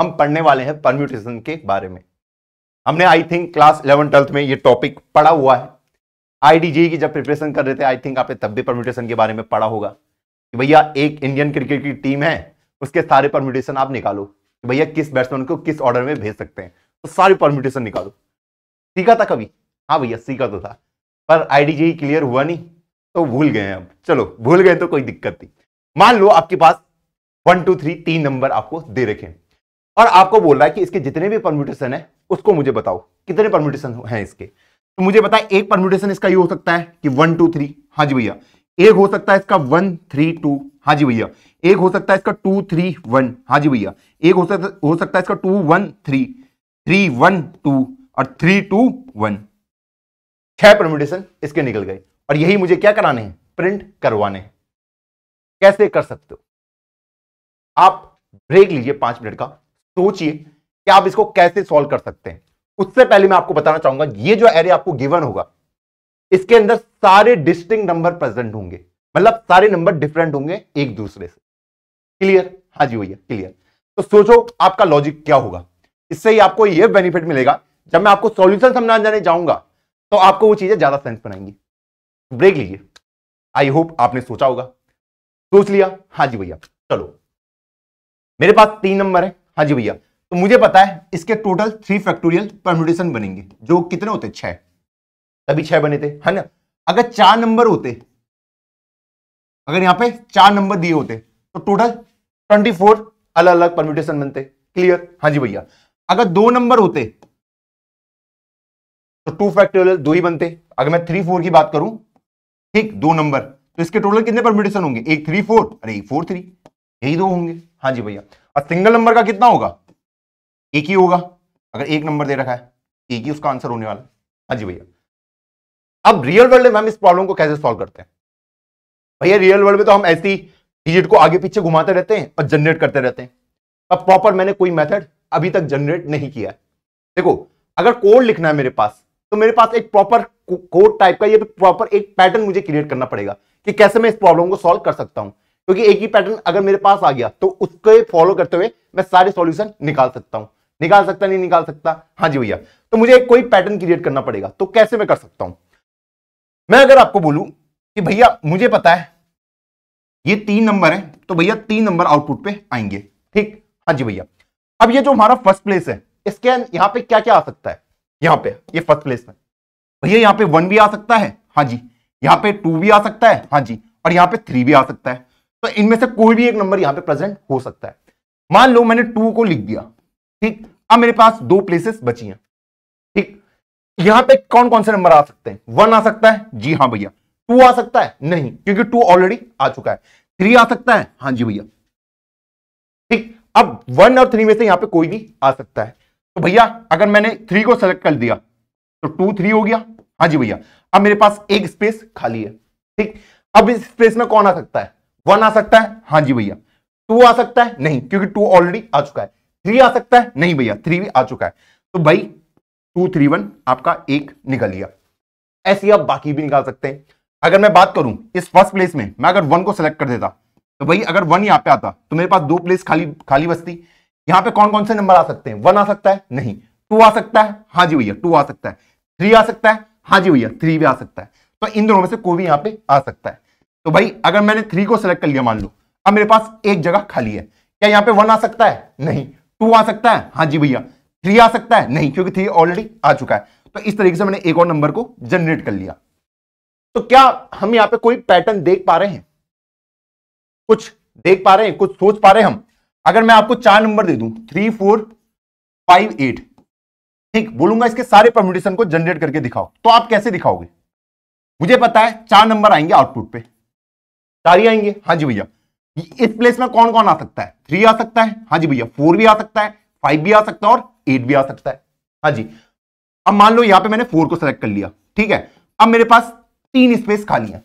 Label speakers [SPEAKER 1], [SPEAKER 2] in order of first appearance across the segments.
[SPEAKER 1] हम पढ़ने वाले हैं परम्यूटेशन के बारे में हमने I think class eleven twelfth में ये टॉपिक पढ़ा हुआ है आईडीजी की जब प्रिपरेशन कर रहे थे आई थिंक आपने तब भी परम्यूटेशन के बारे में पढ़ा होगा कि भैया एक इंडियन क्रिकेट की टीम है उसके सारे परम्यूटेशन आप निकालो कि भैया किस बैट्समैन को किस ऑर्डर में भेज सकते हैं तो सारे परम्यूटेशन निकालो सीखा था कभी हाँ भैया सीखा तो था पर आईडीजी क्लियर हुआ नहीं तो भूल गए अब चलो भूल गए तो कोई दिक्कत नहीं मान लो आपके पास वन टू थ्री तीन नंबर आपको दे रखे हैं और आपको बोल रहा है कि इसके जितने भी परम्यूटेशन है उसको मुझे बताओ कितने परम्यूटेशन हैं इसके तो मुझे बताए एक परम्यूटेशन इसका ये हो सकता है कि वन टू थ्री हाँ जी भैया एक हो सकता है इसका वन थ्री टू हाँ जी भैया एक हो सकता है इसका टू थ्री वन हाँ जी भैया एक हो सकता हो सकता है इसका two one three three one two और थ्री टू वन छह परम्यूटेशन इसके निकल गए और यही मुझे क्या कराने हैं प्रिंट करवाने हैं कैसे कर सकते हो आप ब्रेक लीजिए पांच मिनट का सोचिए कि आप इसको कैसे सॉल्व कर सकते हैं उससे पहले मैं आपको बताना चाहूंगा ये जो एरे आपको गिवन होगा इसके अंदर सारे डिस्टिंग नंबर प्रेजेंट होंगे मतलब सारे नंबर डिफरेंट होंगे एक दूसरे से क्लियर हाँ जी भैया क्लियर तो सोचो आपका लॉजिक क्या होगा इससे ही आपको यह बेनिफिट मिलेगा जब मैं आपको सॉल्यूशन समझाने जाऊंगा तो आपको वो चीजें ज्यादा सेंस बनाएंगी ब्रेक लीजिए आई होप आपने सोचा होगा सोच लिया हाँ जी भैया चलो मेरे पास तीन नंबर है हाँ जी भैया तो मुझे पता है इसके टोटल थ्री फैक्टोरियल परम्यूटेशन बनेंगे जो कितने होते छह तभी छह बने थे है ना अगर चार नंबर होते अगर यहां पे चार नंबर दिए होते तो टोटल ट्वेंटी फोर अलग अलग परम्यूटेशन बनते क्लियर हाँ जी भैया अगर दो नंबर होते तो टू फैक्टोरियल दो ही बनते अगर मैं थ्री फोर की बात करूं ठीक दो नंबर तो इसके टोटल कितने परम्यूटेशन होंगे एक थ्री फोर अरे फोर थ्री यही दो होंगे हाँ जी भैया और सिंगल नंबर का कितना होगा एक ही होगा अगर एक नंबर दे रखा है एक ही उसका आंसर होने वाला है हाँ जी भैया अब रियल वर्ल्ड में हम इस प्रॉब्लम को कैसे सॉल्व करते हैं भैया रियल वर्ल्ड में तो हम ऐसी डिजिट को आगे पीछे घुमाते रहते हैं और जनरेट करते रहते हैं अब प्रॉपर मैंने कोई मेथड अभी तक जनरेट नहीं किया है देखो अगर कोड लिखना है मेरे पास तो मेरे पास एक प्रॉपर कोड टाइप का ये प्रॉपर एक पैटर्न मुझे क्रिएट करना पड़ेगा कि कैसे मैं इस प्रॉब्लम को सॉल्व कर सकता हूं क्योंकि एक ही पैटर्न अगर मेरे पास आ गया तो उसके फॉलो करते हुए मैं सारे सॉल्यूशन निकाल सकता हूं निकाल सकता नहीं निकाल सकता हाँ जी भैया तो मुझे कोई पैटर्न क्रिएट करना पड़ेगा तो कैसे मैं कर सकता हूं मैं अगर आपको बोलूं कि भैया मुझे पता है ये तीन नंबर है तो भैया तीन नंबर आउटपुट पे आएंगे ठीक हाँ जी भैया अब ये जो हमारा फर्स्ट प्लेस है इसके यहाँ पे क्या क्या आ सकता है यहाँ पे ये फर्स्ट प्लेस में भैया यहाँ पे वन भी आ सकता है हाँ जी यहाँ पे टू भी आ सकता है हाँ जी और यहाँ पे थ्री भी आ सकता है तो इनमें से कोई भी एक नंबर यहां पे प्रेजेंट हो सकता है मान लो मैंने टू को लिख दिया ठीक अब मेरे पास दो प्लेसेस बची हैं ठीक यहां पे कौन कौन से नंबर आ सकते हैं वन आ सकता है जी हाँ भैया टू आ सकता है नहीं क्योंकि टू ऑलरेडी आ चुका है थ्री आ सकता है हाँ जी भैया ठीक अब वन और थ्री में से यहां पे कोई भी आ सकता है तो भैया अगर मैंने थ्री को सेलेक्ट कर दिया तो टू थ्री हो गया हाँ जी भैया अब मेरे पास एक स्पेस खाली है ठीक अब इस स्पेस में कौन आ सकता है वन आ सकता है हाँ जी भैया टू आ सकता है नहीं क्योंकि टू ऑलरेडी आ चुका है थ्री आ सकता है नहीं भैया थ्री भी आ चुका है तो भाई टू थ्री वन आपका एक निकल गया ऐसे आप बाकी भी निकाल सकते हैं अगर मैं बात करूं इस फर्स्ट प्लेस में मैं अगर वन को सिलेक्ट कर देता तो भाई अगर वन यहाँ पे आता तो मेरे पास दो प्लेस खाली खाली बस्ती यहाँ पे कौन कौन से नंबर आ सकते हैं वन आ सकता है नहीं टू आ सकता है हाँ जी भैया टू आ सकता है थ्री आ सकता है हाँ जी भैया थ्री भी आ सकता है तो इन दोनों में से कोई भी यहाँ पे आ सकता है तो भाई अगर मैंने थ्री को सिलेक्ट कर लिया मान लो अब मेरे पास एक जगह खाली है क्या यहां पे वन आ सकता है नहीं टू आ सकता है हाँ जी भैया थ्री आ सकता है नहीं क्योंकि थ्री ऑलरेडी आ चुका है तो इस तरीके से मैंने एक और नंबर को जनरेट कर लिया तो क्या हम यहां पे कोई पैटर्न देख पा रहे हैं कुछ देख पा रहे हैं कुछ सोच पा रहे हैं हम अगर मैं आपको चार नंबर दे दू थ्री फोर फाइव एट ठीक बोलूंगा इसके सारे परम्यूटेशन को जनरेट करके दिखाओ तो आप कैसे दिखाओगे मुझे पता है चार नंबर आएंगे आउटपुट पे सारी आएंगे हाँ जी भैया इस प्लेस में कौन कौन आ सकता है थ्री आ सकता है हाँ जी भैया फोर भी आ सकता है फाइव भी आ सकता है और एट भी आ सकता है हाँ जी अब मान लो यहां पे मैंने फोर को सेलेक्ट कर लिया ठीक है अब मेरे पास तीन स्पेस खाली है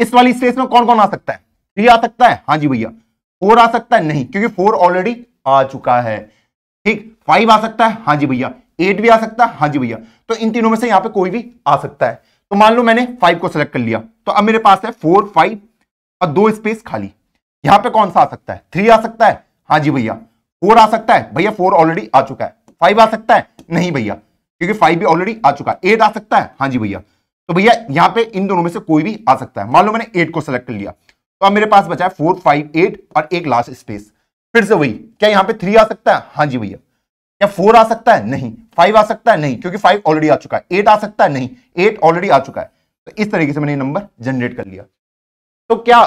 [SPEAKER 1] इस वाली स्पेस में कौन कौन आ सकता है थ्री आ सकता है हाँ जी भैया फोर आ सकता है नहीं क्योंकि फोर ऑलरेडी आ चुका है ठीक फाइव आ सकता है हाँ जी भैया एट भी आ सकता है हाँ जी भैया तो इन तीनों में से यहां पे कोई भी आ सकता है तो मान लो मैंने फाइव को सिलेक्ट कर लिया तो अब मेरे पास है फोर फाइव और दो स्पेस खाली यहां पे कौन सा आ सकता है थ्री आ सकता है हाँ जी भैया फोर आ सकता है भैया फोर ऑलरेडी आ चुका है फाइव आ सकता है नहीं भैया क्योंकि फाइव भी ऑलरेडी आ चुका है एट आ सकता है हाँ जी भैया तो भैया यहाँ पे इन दोनों में से कोई भी आ सकता है मान लो मैंने एट को सिलेक्ट कर लिया तो अब मेरे पास बचा है फोर फाइव एट और एक लास्ट स्पेस फिर से वही क्या यहाँ पे थ्री आ सकता है हाँ जी भैया क्या फोर आ सकता है नहीं फाइव आ सकता है नहीं क्योंकि फाइव ऑलरेडी आ चुका है एट आ सकता है नहीं एट ऑलरेडी आ चुका है तो इस तरीके से मैंने नंबर जनरेट कर लिया तो क्या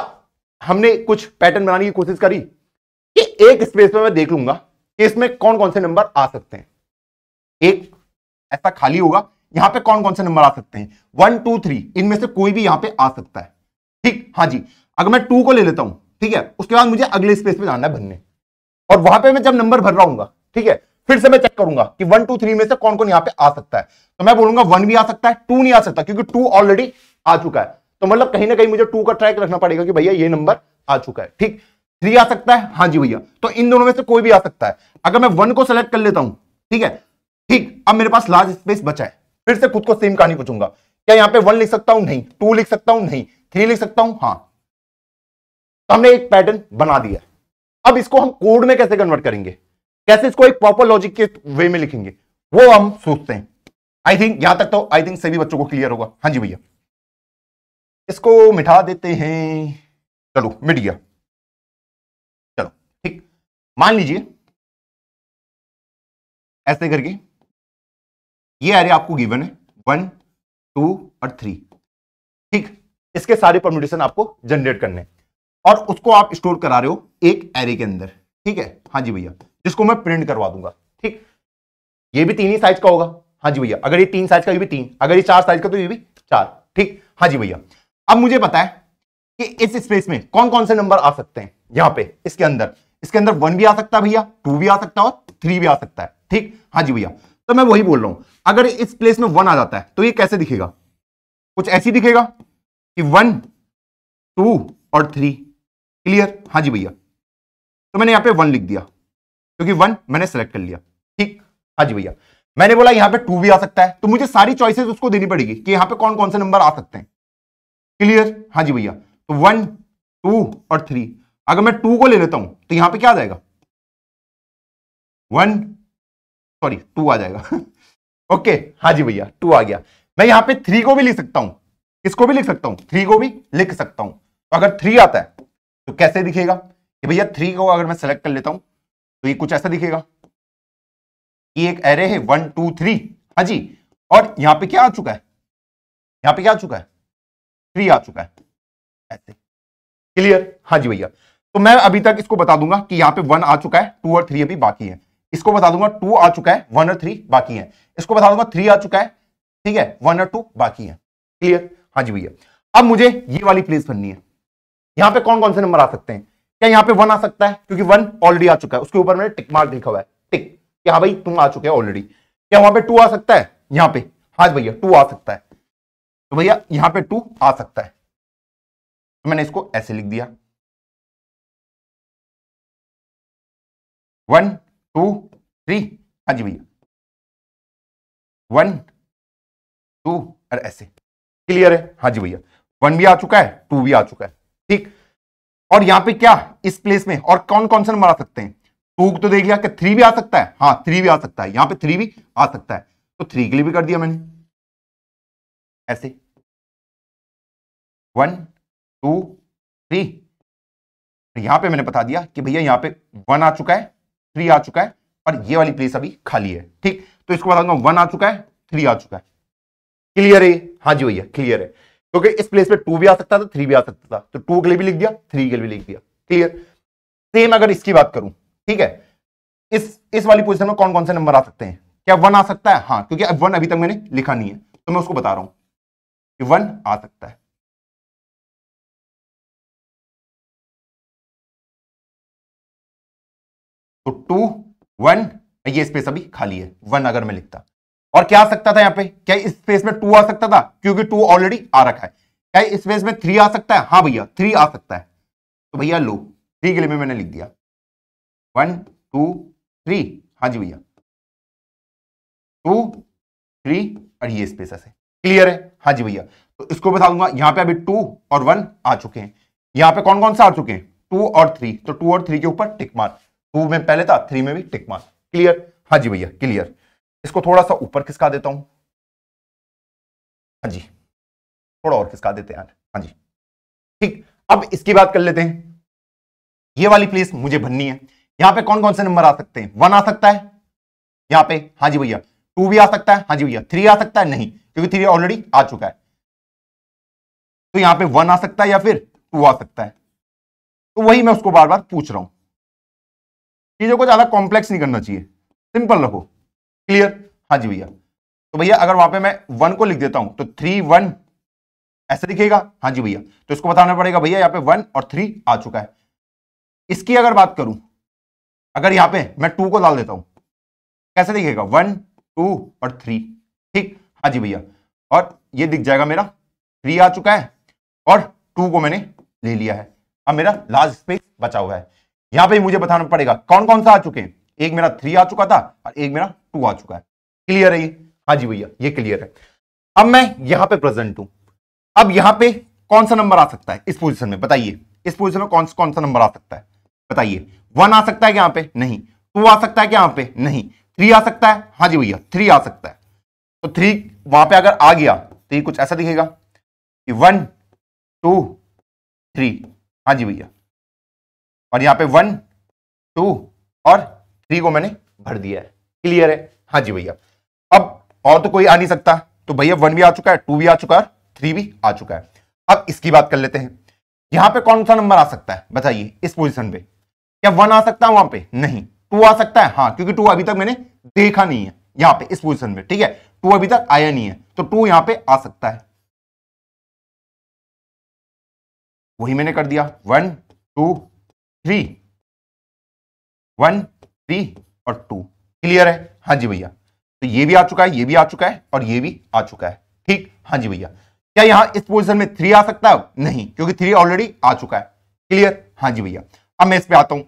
[SPEAKER 1] हमने कुछ पैटर्न बनाने की कोशिश करी कि एक स्पेस में मैं देख लूंगा कि इसमें कौन कौन से नंबर आ सकते हैं एक ऐसा खाली होगा यहां पे कौन कौन से नंबर आ सकते हैं वन टू थ्री इनमें से कोई भी यहां पे आ सकता है ठीक हाँ जी अगर मैं टू को ले लेता हूं ठीक है उसके बाद मुझे अगले स्पेस में जाना है भरने और वहां पे मैं जब नंबर भर रहा हूँ ठीक है फिर से मैं चेक करूंगा कि वन टू थ्री में से कौन कौन यहाँ पे आ सकता है तो मैं बोलूंगा वन भी आ सकता है टू नहीं आ सकता क्योंकि टू ऑलरेडी आ चुका है तो मतलब कहीं ना कहीं मुझे टू का ट्रैक रखना पड़ेगा कि भैया ये नंबर आ चुका है ठीक थ्री आ सकता है हाँ जी भैया तो इन दोनों में से कोई भी आ सकता है अगर मैं वन को सेलेक्ट कर लेता हूं ठीक है ठीक अब मेरे पास लार्ज स्पेस बचा है फिर से खुद को सेम कहानी पूछूंगा क्या यहां पे वन लिख सकता हूं नहीं टू लिख सकता हूं नहीं थ्री लिख सकता हूं हाँ तो हमने एक पैटर्न बना दिया अब इसको हम कोड में कैसे कन्वर्ट करेंगे कैसे इसको एक प्रॉपर लॉजिक के वे में लिखेंगे वो हम सोचते हैं आई थिंक यहां तक तो
[SPEAKER 2] आई थिंक सभी बच्चों को क्लियर होगा हाँ जी भैया इसको मिटा देते हैं चलो मिट गया चलो ठीक मान लीजिए ऐसे करके ये एरे आपको गिवन है वन टू और थ्री ठीक इसके सारे परम्यूटेशन आपको जनरेट
[SPEAKER 1] करने हैं और उसको आप स्टोर करा रहे हो एक एरे के अंदर ठीक है हाँ जी भैया जिसको मैं प्रिंट करवा दूंगा ठीक ये भी तीन ही साइज का होगा हाँ जी भैया अगर ये तीन साइज का ये भी तीन अगर ये चार साइज का तो ये भी चार ठीक हाँ जी भैया अब मुझे पता है कि इस स्पेस में कौन कौन से नंबर आ सकते हैं यहां पे इसके अंदर इसके अंदर वन भी आ सकता है भैया टू भी आ सकता है और थ्री भी आ सकता है ठीक हाँ जी भैया तो मैं वही बोल रहा हूं अगर इस प्लेस में वन आ जाता है तो ये कैसे दिखेगा कुछ ऐसी दिखेगा कि वन टू और थ्री क्लियर हाँ जी भैया तो मैंने यहां पे वन लिख दिया क्योंकि वन मैंने सेलेक्ट कर लिया ठीक हाँ जी भैया मैंने बोला यहां पे टू भी आ सकता है तो मुझे सारी चॉइसेस उसको देनी पड़ेगी कि यहां पे कौन कौन से नंबर आ सकते हैं क्लियर हाँ जी भैया तो वन टू और थ्री अगर मैं टू को ले लेता हूं तो यहां पे क्या आ जाएगा वन सॉरी टू आ जाएगा ओके हाँ जी भैया टू आ गया मैं यहां पे थ्री को भी लिख सकता हूं किसको भी लिख सकता हूं थ्री को भी लिख सकता हूं तो अगर थ्री आता है तो कैसे दिखेगा कि भैया थ्री को अगर मैं सेलेक्ट कर लेता हूं तो ये कुछ ऐसा दिखेगा
[SPEAKER 2] ये एक एरे है वन टू थ्री हाँ जी और यहां पे क्या आ चुका है यहां पे क्या आ चुका है थ्री आ चुका है
[SPEAKER 1] ऐसे क्लियर हाँ जी भैया तो मैं अभी तक इसको बता दूंगा कि यहाँ पे वन आ चुका है टू और थ्री अभी बाकी है इसको बता दूंगा टू आ चुका है वन और थ्री बाकी है इसको बता दूंगा थ्री आ चुका है ठीक है वन और टू बाकी है क्लियर हाँ जी भैया अब मुझे ये वाली प्लेस भरनी है यहाँ पे कौन कौन से नंबर आ सकते हैं क्या यहाँ पे वन आ सकता है क्योंकि वन ऑलरेडी आ चुका है उसके ऊपर मैंने टिक मार्क लिखा हुआ है टिक कि हाँ भाई तुम आ चुके हो ऑलरेडी क्या वहां पे टू आ सकता है यहाँ पे हाँ भैया टू
[SPEAKER 2] आ सकता है तो भैया यहां पे टू आ सकता है तो मैंने इसको ऐसे लिख दिया वन टू थ्री हाँ जी भैया वन टू और ऐसे क्लियर है हाँ जी भैया वन भी आ चुका है टू भी आ चुका है ठीक
[SPEAKER 1] और यहां पे क्या इस प्लेस में और कौन कौन से नंबर आ सकते हैं टू तो देख लिया कि थ्री
[SPEAKER 2] भी आ सकता है हाँ थ्री भी आ सकता है यहां पे थ्री भी आ सकता है तो थ्री के लिए भी कर दिया मैंने ऐसे वन टू थ्री यहां पे मैंने बता दिया कि भैया यहां पे वन आ चुका है थ्री आ चुका
[SPEAKER 1] है और ये वाली प्लेस अभी खाली है ठीक तो इसको बता दूंगा वन आ चुका है थ्री आ चुका है क्लियर है हाँ जी भैया क्लियर है क्योंकि इस प्लेस पे टू भी आ सकता था थ्री भी आ सकता था तो टू के लिए भी लिख दिया थ्री के लिए भी लिख दिया क्लियर सेम अगर इसकी बात करूं ठीक है इस इस वाली पोजिशन में कौन कौन से नंबर आ सकते हैं क्या वन आ सकता है हाँ क्योंकि वन अभी तक मैंने लिखा नहीं है तो
[SPEAKER 2] मैं उसको बता रहा हूं कि वन आ सकता है तो टू वन ये स्पेस अभी खाली है वन अगर मैं लिखता और क्या आ सकता था यहां पे क्या इस स्पेस
[SPEAKER 1] में टू आ सकता था क्योंकि टू ऑलरेडी आ रखा है क्या इस स्पेस में थ्री आ सकता है हाँ भैया थ्री आ सकता
[SPEAKER 2] है तो भैया लो थ्री के लिए मैंने लिख दिया वन टू थ्री हाँ जी भैया टू थ्री और ये स्पेस
[SPEAKER 1] ऐसे क्लियर है हाँ जी भैया तो इसको बता दूंगा यहां पे अभी टू और वन आ चुके हैं यहां पे कौन कौन सा आ चुके हैं टू और थ्री तो टू और थ्री के ऊपर टिक मार टू में पहले था थ्री में भी टिक मार
[SPEAKER 2] क्लियर हाँ जी भैया क्लियर
[SPEAKER 1] इसको थोड़ा सा ऊपर किसका देता हूं हाँ जी थोड़ा और किसका देते हैं हाँ जी ठीक अब इसकी बात कर लेते हैं ये वाली प्लेस मुझे भरनी है यहां पे कौन कौन से नंबर आ सकते हैं वन आ सकता है यहां पे हाँ जी भैया टू भी आ सकता है हाँ जी भैया थ्री आ सकता है नहीं क्योंकि थ्री ऑलरेडी आ चुका है तो यहां पे वन आ सकता है या फिर टू आ सकता है तो वही मैं उसको बार बार पूछ रहा हूं चीजों को ज्यादा कॉम्प्लेक्स नहीं करना चाहिए सिंपल रखो क्लियर हाँ जी भैया तो भैया अगर वहां पे मैं वन को लिख देता हूं तो थ्री वन ऐसे दिखेगा हाँ जी भैया तो इसको बताना पड़ेगा भैया यहाँ पे वन और थ्री आ चुका है इसकी अगर बात करूं अगर यहां पे मैं टू को डाल देता हूं कैसे दिखेगा वन टू और थ्री ठीक हाँ जी भैया और ये दिख जाएगा मेरा थ्री आ चुका है और टू को मैंने ले लिया है अब मेरा लास्ट स्पेस बचा हुआ है यहां पे मुझे बताना पड़ेगा कौन कौन सा आ चुके हैं एक मेरा थ्री आ चुका था और एक मेरा टू आ चुका है क्लियर है ये हाँ जी भैया ये क्लियर है अब मैं यहां पे प्रेजेंट हूं अब यहां पे कौन सा नंबर आ सकता है इस पोजिशन में बताइए इस पोजिशन में कौन सा कौन सा नंबर आ सकता है बताइए वन आ सकता है यहां पे नहीं टू आ सकता है क्या यहां पे नहीं थ्री आ सकता है हाँ जी भैया थ्री आ सकता है तो थ्री वहां पे अगर आ गया तो ये कुछ ऐसा दिखेगा कि वन टू थ्री हाँ जी भैया और यहां पे वन टू और थ्री को मैंने भर दिया है क्लियर है हाँ जी भैया अब और तो कोई आ नहीं सकता तो भैया वन भी आ चुका है टू भी आ चुका है थ्री भी आ चुका है अब इसकी बात कर लेते हैं यहां पे कौन सा नंबर आ सकता है बताइए इस पोजीशन पे क्या वन आ सकता है वहां पे नहीं टू आ सकता है हाँ क्योंकि टू अभी तक मैंने देखा नहीं है यहां पे इस पोजीशन में ठीक है टू अभी तक आया नहीं है तो टू यहां
[SPEAKER 2] पे आ सकता है वही मैंने कर दिया one two three one three
[SPEAKER 1] और टू क्लियर है हाँ जी भैया तो ये भी आ चुका है ये भी आ चुका है और ये भी आ चुका है ठीक हाँ जी भैया क्या यहां इस पोजिशन में थ्री आ सकता है नहीं क्योंकि थ्री ऑलरेडी आ चुका है क्लियर हाँ जी भैया अब मैं इस पे आता हूं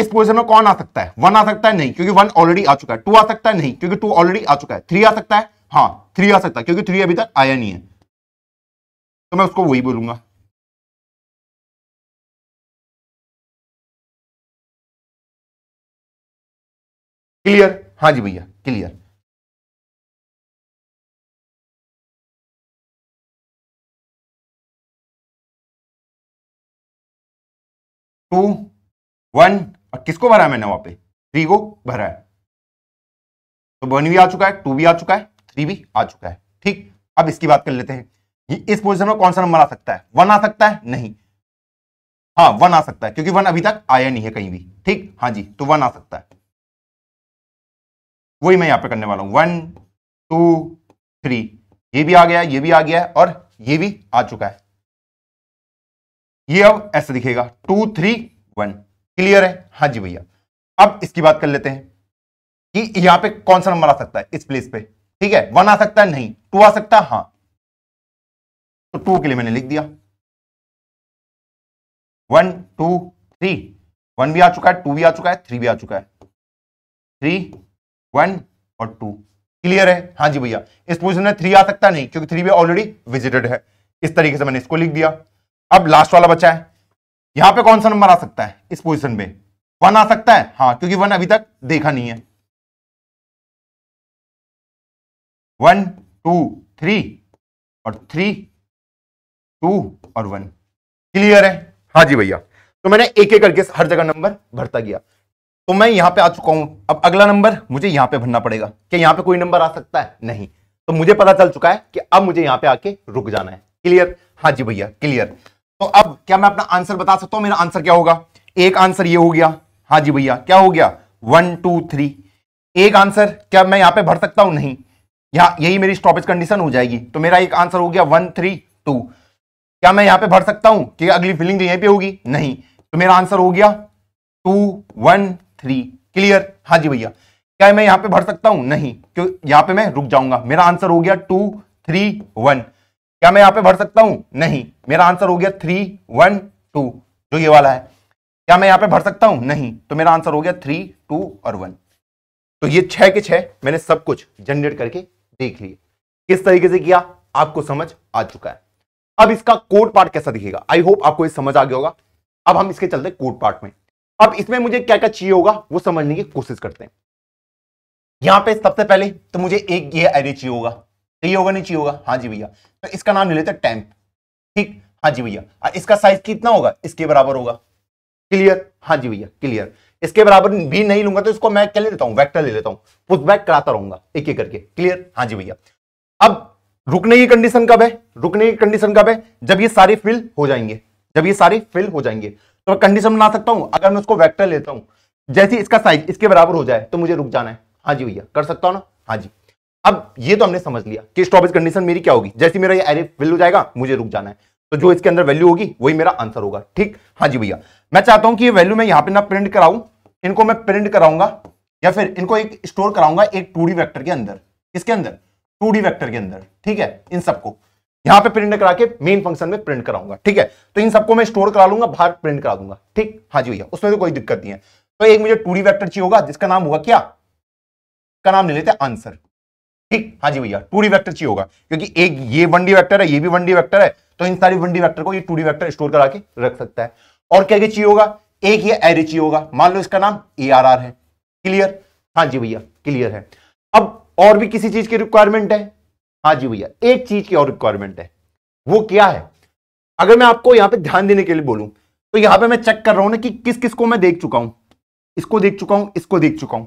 [SPEAKER 1] इस पोजिशन में कौन आ सकता है वन आ सकता है नहीं क्योंकि वन ऑलरेडी आ चुका है टू आ सकता है नहीं क्योंकि टू ऑलरेडी आ चुका है थ्री आ सकता है हाँ थ्री आ सकता है क्योंकि
[SPEAKER 2] थ्री अभी तक आया नहीं है तो मैं उसको वही बोलूंगा क्लियर हाँ जी भैया क्लियर टू वन और किसको भरा है मैंने वहां पे थ्री को भरा है तो वन भी आ चुका है टू भी आ चुका है थ्री भी आ चुका है
[SPEAKER 1] ठीक अब इसकी बात कर लेते हैं इस पोजिशन में कौन सा नंबर आ सकता है वन आ सकता है नहीं हाँ वन आ सकता है क्योंकि वन अभी तक आया नहीं है कहीं भी ठीक हाँ जी तो वन आ सकता है
[SPEAKER 2] वही मैं यहां पे करने वाला हूं वन टू थ्री ये भी आ गया ये भी आ गया और ये भी आ चुका है ये
[SPEAKER 1] अब ऐसे दिखेगा टू थ्री वन क्लियर है हाँ जी भैया अब इसकी बात कर लेते हैं
[SPEAKER 2] कि यहां पे कौन सा नंबर आ सकता है इस प्लेस पे ठीक है वन आ सकता है नहीं टू आ सकता है हाँ तो टू के लिए मैंने लिख दिया वन टू थ्री वन भी आ चुका है टू भी आ चुका है थ्री भी आ चुका है
[SPEAKER 1] थ्री वन और टू क्लियर है हाँ जी भैया इस पोजिशन में थ्री आ सकता नहीं क्योंकि थ्री भी ऑलरेडी विजिटेड है इस तरीके से मैंने इसको लिख दिया अब लास्ट वाला बचा है यहां पे कौन सा नंबर आ सकता है इस पोजीशन पे वन आ सकता है हाँ क्योंकि वन अभी तक
[SPEAKER 2] देखा नहीं है वन टू थ्री और थ्री टू और वन क्लियर है
[SPEAKER 1] हाँ जी भैया तो मैंने एक एक करके हर जगह नंबर भरता गया तो मैं यहां पे आ चुका हूं अब अगला नंबर मुझे यहां पे भरना पड़ेगा क्या यहां पे कोई नंबर आ सकता है नहीं तो मुझे पता चल चुका है कि अब मुझे यहां पे आके रुक जाना है क्लियर हाँ जी भैया क्लियर तो अब क्या मैं अपना आंसर बता सकता हूं मेरा आंसर क्या होगा एक आंसर ये हो गया हाँ जी भैया क्या हो गया वन टू थ्री एक आंसर क्या मैं यहां पे भर सकता हूं नहीं यहां यही मेरी स्टॉपेज कंडीशन हो जाएगी तो मेरा एक आंसर हो गया वन थ्री टू क्या मैं यहां पे भर सकता हूं कि अगली फिलिंग यहीं पे होगी नहीं तो मेरा आंसर हो गया टू वन थ्री क्लियर हाँ जी भैया क्या मैं यहां पे भर सकता हूं नहीं क्यों यहां पे मैं रुक जाऊंगा मेरा आंसर हो गया टू थ्री वन क्या मैं यहां पे भर सकता हूं नहीं मेरा आंसर हो गया थ्री वन टू जो ये वाला है क्या मैं यहां पे भर सकता हूं नहीं तो मेरा आंसर हो गया थ्री टू और वन तो ये छह के छह मैंने सब कुछ जनरेट करके देख लिए किस तरीके से किया आपको समझ आ चुका है अब इसका कोड पार्ट कैसा दिखेगा आई होप आपको ये समझ आ गया होगा अब हम इसके चलते कोड पार्ट में अब इसमें मुझे क्या क्या चाहिए होगा वो समझने की कोशिश करते हैं यहां पे सबसे पहले तो मुझे एक ये एरे चाहिए होगा चाहिए होगा नहीं चाहिए होगा हाँ जी भैया तो इसका नाम ले लेते हैं टेम्प ठीक हाँ जी भैया इसका साइज कितना होगा इसके बराबर होगा क्लियर हाँ जी भैया क्लियर इसके बराबर भी नहीं लूंगा तो इसको मैं क्या ले लेता हूँ वैक्टर ले लेता हूँ पुटबैक बैक कराता रहूंगा एक एक करके क्लियर हाँ जी भैया अब रुकने की कंडीशन कब है रुकने की कंडीशन कब है जब ये सारे फिल हो जाएंगे जब ये सारे फिल हो जाएंगे तो मैं कंडीशन बना सकता हूँ अगर मैं उसको वैक्टर लेता हूँ जैसे इसका साइज इसके बराबर हो जाए तो मुझे रुक जाना है हाँ जी भैया कर सकता हूं ना हाँ जी अब ये तो हमने समझ लिया कि स्टॉपेज कंडीशन मेरी क्या होगी जैसे मेरा ये एरे फिल हो जाएगा मुझे रुक जाना है तो जो इसके अंदर वैल्यू होगी वही मेरा आंसर होगा ठीक हाँ जी भैया मैं चाहता हूं कि ये वैल्यू मैं यहां पे ना प्रिंट कराऊं इनको मैं प्रिंट कराऊंगा या फिर इनको एक स्टोर कराऊंगा एक टू वेक्टर के अंदर इसके अंदर टू वेक्टर के अंदर ठीक है इन सबको यहां पे प्रिंट करा के मेन फंक्शन में प्रिंट कराऊंगा ठीक है तो इन सबको मैं स्टोर करा लूंगा बाहर प्रिंट करा दूंगा ठीक हाँ जी भैया उसमें तो कोई दिक्कत नहीं है तो एक मुझे टू वेक्टर चाहिए होगा जिसका नाम होगा क्या का नाम ले लेते आंसर ठीक हाँ जी भैया टू डी वैक्टर चाहिए होगा क्योंकि एक ये वन डी वैक्टर है ये भी वन डी वैक्टर है तो इन सारी वन डी वैक्टर को ये टू डी वैक्टर स्टोर करा के रख सकता है और क्या क्या चाहिए होगा एक ये एरे चाहिए होगा मान लो इसका नाम ए आर आर है क्लियर हाँ जी भैया क्लियर है अब और भी किसी चीज की रिक्वायरमेंट है हाँ जी भैया एक चीज की और रिक्वायरमेंट है वो क्या है अगर मैं आपको यहां पे ध्यान देने के लिए बोलूं तो यहां पे मैं चेक कर रहा हूं ना कि किस किस को मैं देख चुका हूं इसको देख चुका हूं इसको देख चुका हूं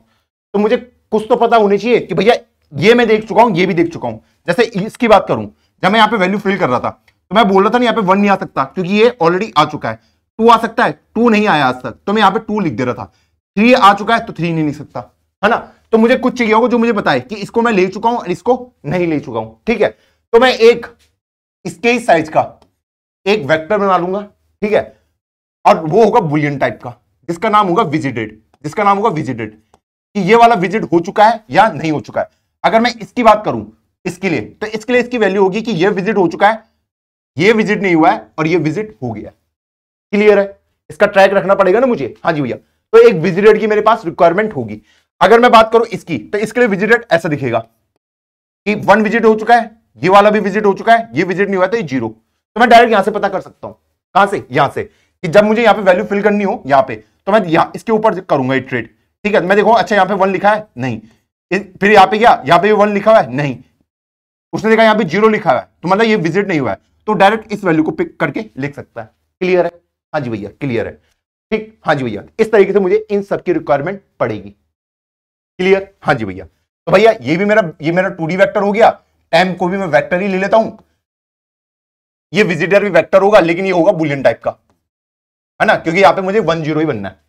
[SPEAKER 1] तो मुझे कुछ तो पता होने चाहिए कि भैया ये मैं देख चुका हूं ये भी देख चुका हूं जैसे इसकी बात करूं जब मैं यहाँ पे वैल्यू फिल कर रहा था तो मैं बोल रहा था ना यहाँ पे वन नहीं आ सकता क्योंकि ये ऑलरेडी आ चुका है टू आ सकता है टू नहीं आया आज तक तो मैं यहाँ पे टू लिख दे रहा था थ्री आ चुका है तो थ्री नहीं लिख सकता है ना तो मुझे कुछ चाहिए होगा जो मुझे बताए कि इसको मैं ले चुका हूं और इसको नहीं ले चुका हूं ठीक है तो मैं एक इसके ही साइज का एक वेक्टर बना लूंगा ठीक है और वो होगा बुलियन टाइप का जिसका नाम होगा विजिटेड जिसका नाम होगा विजिटेड कि ये वाला विजिट हो चुका है या नहीं हो चुका है अगर मैं इसकी बात करूं इसके लिए तो इसके लिए इसकी वैल्यू होगी कि ये विजिट हो चुका है ये विजिट नहीं हुआ है और ये विजिट हो गया क्लियर है इसका ट्रैक रखना पड़ेगा ना मुझे हाँ जी भैया तो एक विजिटेड की मेरे पास रिक्वायरमेंट होगी अगर मैं बात करूं इसकी तो इसके लिए विजिटेड ऐसा दिखेगा कि वन विजिट हो चुका है ये वाला भी विजिट हो चुका है ये विजिट नहीं हुआ तो ये जीरो तो मैं डायरेक्ट यहां से पता कर सकता हूं कहां से यहां से कि जब मुझे यहां पे वैल्यू फिल करनी हो यहां पे तो मैं यहां इसके ऊपर करूंगा ये ट्रेड ठीक है तो मैं देखो अच्छा यहां पे वन लिखा है नहीं फिर यहाँ पे क्या यहाँ पे भी वन लिखा हुआ है नहीं उसने देखा यहाँ पे जीरो लिखा हुआ है तो मतलब ये विजिट नहीं हुआ है तो डायरेक्ट इस वैल्यू को पिक करके लिख सकता है क्लियर है हाँ जी भैया क्लियर है ठीक हाँ जी भैया इस तरीके से मुझे इन सब की रिक्वायरमेंट पड़ेगी क्लियर हाँ जी भैया तो भैया ये भी मेरा ये मेरा टू वेक्टर हो गया एम को भी मैं वेक्टर ही ले लेता हूं ये विजिटर भी वेक्टर होगा लेकिन ये होगा बुलियन टाइप का है ना क्योंकि यहां पे मुझे वन जीरो ही बनना है